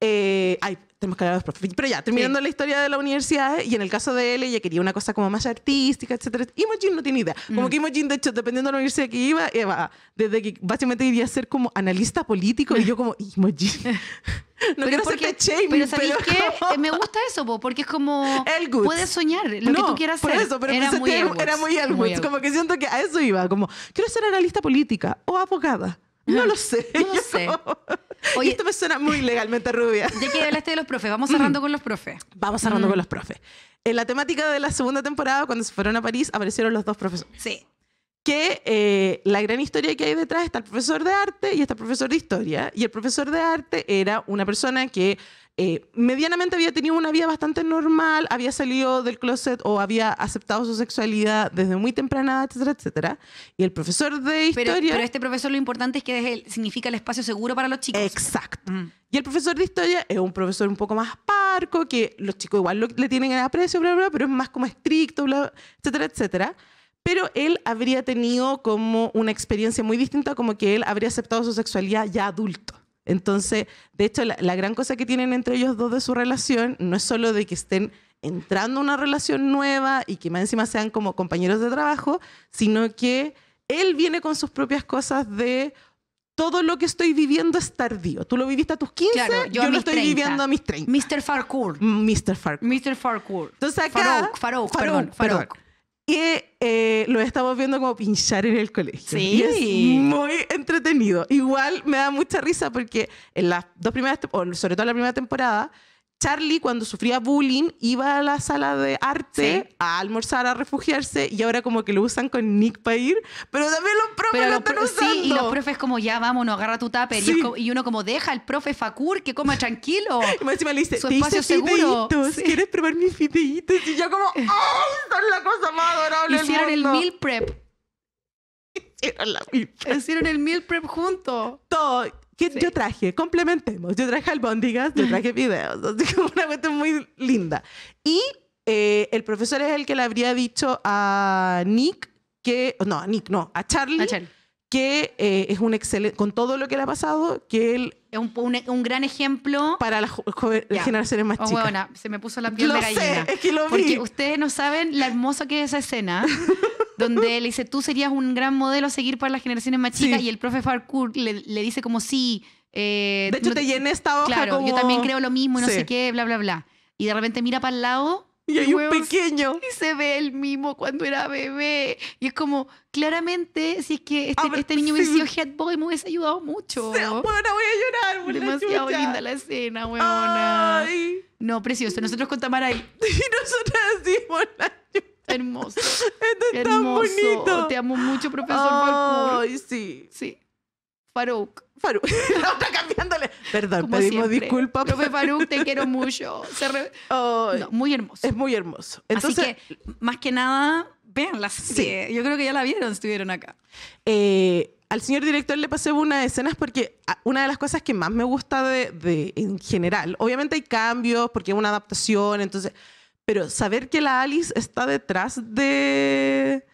ay, tenemos que hablar de los Pero ya, terminando la historia de la universidad, y en el caso de él, ella quería una cosa como más artística, etcétera. Imogen no tiene idea. Como mm. que Imogen, de hecho, dependiendo de la universidad que iba, iba eh, desde que básicamente iría a ser como analista político, y yo como, Imogen...
No pero quiero que shaming, pero, pero qué?
me gusta eso, porque es como puedes soñar lo que tú quieras por hacer. Eso, pero era, muy era, era muy, muy Como que siento que a eso iba, como quiero ser analista política o abogada no lo sé. No Oye, esto me suena muy legalmente rubia. Ya que
hablaste de los profes, vamos cerrando mm. con los profes.
Vamos cerrando mm. con los profes. En la temática de la segunda temporada, cuando se fueron a París, aparecieron los dos profesores. Sí. Que eh, la gran historia que hay detrás está el profesor de arte y está el profesor de historia. Y el profesor de arte era una persona que eh, medianamente había tenido una vida bastante normal, había salido del closet o había aceptado su sexualidad desde muy temprana etcétera, etcétera. Y el profesor de historia... Pero, este profesor lo importante es que significa el espacio seguro para los chicos. Exacto. Y el profesor de historia es un profesor un poco más parco, que los chicos igual le tienen el aprecio, bla, bla, pero es más como estricto, bla, etcétera, etcétera pero él habría tenido como una experiencia muy distinta, como que él habría aceptado su sexualidad ya adulto. Entonces, de hecho, la, gran cosa que tienen entre ellos dos de su relación no es solo de que estén entrando a una relación nueva y que más encima sean como compañeros de trabajo, sino que él viene con sus propias cosas de todo lo que estoy viviendo es tardío. Tú lo viviste a tus 15, yo, lo estoy viviendo a mis 30. Mr. Farcourt. Mr. Farcourt. Mr. Farcourt. Entonces Farouk, Farouk, Farouk perdón, Farouk que eh, lo estamos viendo como pinchar en el colegio. Sí. Y es muy entretenido. Igual me da mucha risa porque en las dos primeras, o sobre todo en la primera temporada, Charlie cuando sufría bullying iba a la sala de arte a almorzar, a refugiarse y ahora como que lo usan con Nick para ir, pero también los profes lo están usando. Sí, y los
profes como ya vámonos, agarra tu tupper y, uno como
deja al profe Facur que coma tranquilo. Y más encima le dice, te hice seguro. ¿Quieres probar mis fideitos? Y yo como, ¡ay! Son la cosa más adorable Hicieron del mundo. el meal prep. Hicieron, la... Hicieron el meal prep junto Todo. Que yo traje? Complementemos. Yo traje albóndigas, yo traje videos. Así una cuestión muy linda. Y eh, el profesor es el que le habría dicho a Nick que... No, a Nick, no. A Charlie. que eh, es un excelente, con todo lo que le ha pasado, que él... Es un, gran ejemplo... Para las generaciones más oh, chicas. se me puso la piel lo de Sé, es que lo Porque ustedes no
saben la hermosa que es esa escena. donde le dice, tú serías un gran modelo a seguir para las generaciones más chicas, y el profe Farcourt le, le dice como, sí... Eh, de hecho, te llené esta hoja Claro, yo también creo lo mismo, no sé qué, bla, bla, bla. Y de repente mira para el lado... Y, hay un pequeño. Y se ve el mismo cuando era bebé. Y es como, claramente, si es que este, este niño sí. hubiese sido boy me hubiese ayudado mucho. bueno bueno, voy a llorar, Demasiado linda la escena, huevona. No, precioso. Nosotros con Tamara ahí. Y nosotras decimos la Hermoso. Esto tan bonito. Te amo mucho, profesor Ay,
sí. Sí. Farouk. Farouk. La otra cambiándole. Perdón, pedimos siempre. Profe Farouk, te quiero mucho. muy hermoso. Es muy hermoso. Entonces, Así que,
más que nada, vean la serie. Yo creo que ya la vieron, estuvieron acá.
Eh, al señor director le pasé una escenas porque ah, una de las cosas que más me gusta de, de en general, obviamente hay cambios porque es una adaptación, entonces pero saber que la Alice está detrás de,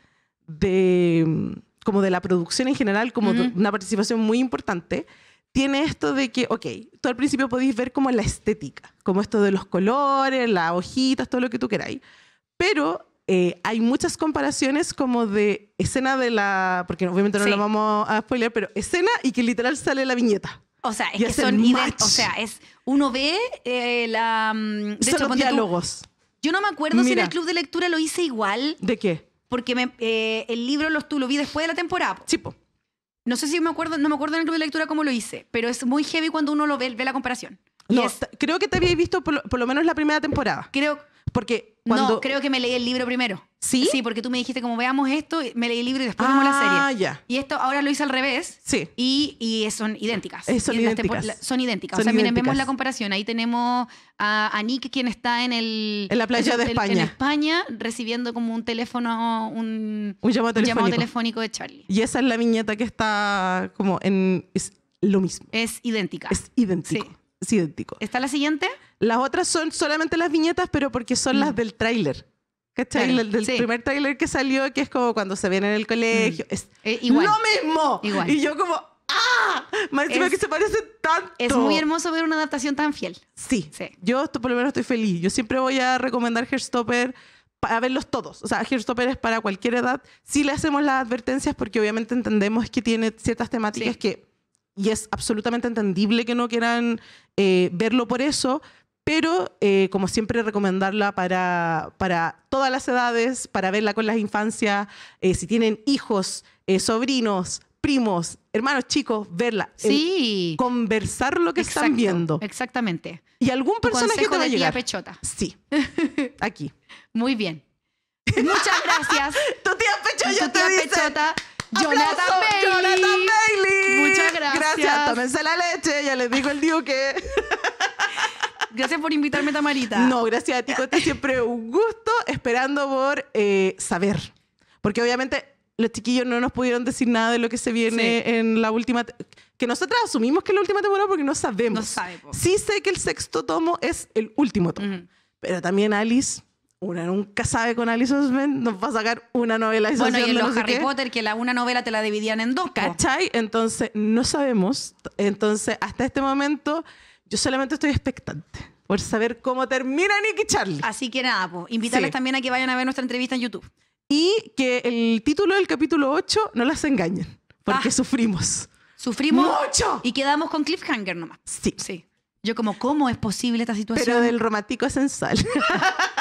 de como de la producción en general, como una participación muy importante, tiene esto de que, ok, tú al principio podéis ver como la estética, como esto de los colores, las hojitas, todo lo que tú queráis, pero eh, hay muchas comparaciones como de escena de la, porque obviamente no la vamos a spoiler, pero escena y que literal sale la viñeta. O sea, es que son ideas, o sea, es uno ve eh, la mm, son los diálogos. Yo no me acuerdo si en el club de lectura
lo hice igual. ¿De qué? Porque eh, el libro los, tú lo vi después de la temporada. Sí, po. No sé si me acuerdo, no me acuerdo en el club de lectura cómo lo hice, pero es muy heavy cuando uno lo ve la comparación
creo que te había visto por lo, menos la primera temporada. Creo, porque cuando... No,
creo que me leí el libro primero. ¿Sí? Sí, porque tú me dijiste, como veamos esto, me leí el libro y después vimos la ah, serie. Y esto ahora lo hice al revés. Sí. Y, eh, son idénticas. son, idénticas. o sea, miren, vemos la comparación. Ahí tenemos a, Nick, quien está en el... En la playa de España. En, España, recibiendo como un teléfono, un, llamado, telefónico. de Charlie.
Y esa es la viñeta que está como en... Es lo mismo. Es idéntica. Es idéntico es idéntico. ¿Está la siguiente? Las otras son solamente las viñetas, pero porque son las mm. del tráiler. ¿Cachai? el del primer tráiler que salió, que es como cuando se viene en el colegio. Mm. Es eh, igual. lo mismo. Igual. Y yo como, ¡ah! Más que se parece tanto. Es muy hermoso ver una adaptación tan fiel. Sí. sí. Yo por lo menos estoy feliz. Yo siempre voy a recomendar Hairstopper a verlos todos. O sea, Hairstopper es para cualquier edad. Sí le hacemos las advertencias porque obviamente entendemos que tiene ciertas temáticas que y es absolutamente entendible que no quieran eh, verlo por eso, pero eh, como siempre recomendarla para, para, todas las edades, para verla con las infancias, eh, si tienen hijos, sobrinos, primos, hermanos chicos, verla. Sí. conversar lo que están viendo. Exactamente. Y
algún personaje que
Pechota. Sí. Aquí. Muy bien. Muchas gracias. tu tía Pechota. Pechota. Jonathan Bailey gracias. tómense la leche, ya les digo el que. Gracias por invitarme, Tamarita. No, gracias a ti, Siempre un gusto esperando por eh, saber. Porque obviamente los chiquillos no nos pudieron decir nada de lo que se viene en la última. Que nosotras asumimos que es la última temporada porque no sabemos. No sí sé que el sexto tomo es el último tomo. Pero también Alice una nunca sabe con Alice Osment, nos va a sacar una novela Bueno, y los Harry
Potter, que la una novela te la dividían en dos.
¿Cachai? Entonces, no sabemos. Entonces, hasta este momento, yo solamente estoy expectante por saber cómo termina Nicky Charlie. Así que nada, pues, invitarles
también a que vayan a ver nuestra entrevista en YouTube.
Y que el título del capítulo 8 no las engañen, porque ah. sufrimos. Sufrimos. ¡Mucho! Y quedamos con cliffhanger nomás. Sí. Sí. Yo como, ¿cómo es posible esta situación? Pero del romántico sensual.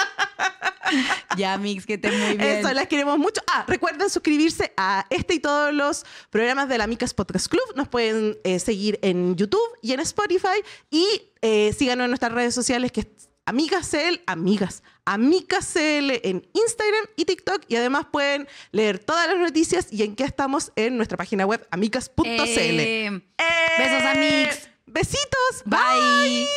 ya, Mix, que estén muy bien. Eso, las queremos mucho. Ah, recuerden suscribirse a este y todos los programas de la Podcast Club. Nos pueden eh, seguir en YouTube y en Spotify. Y eh, síganos en nuestras redes sociales que Amigas CL, Amigas, Amicas en Instagram y TikTok. Y además pueden leer todas las noticias y en qué estamos en nuestra página web amicas.cl. Eh, besos, Amix. Besitos. bye.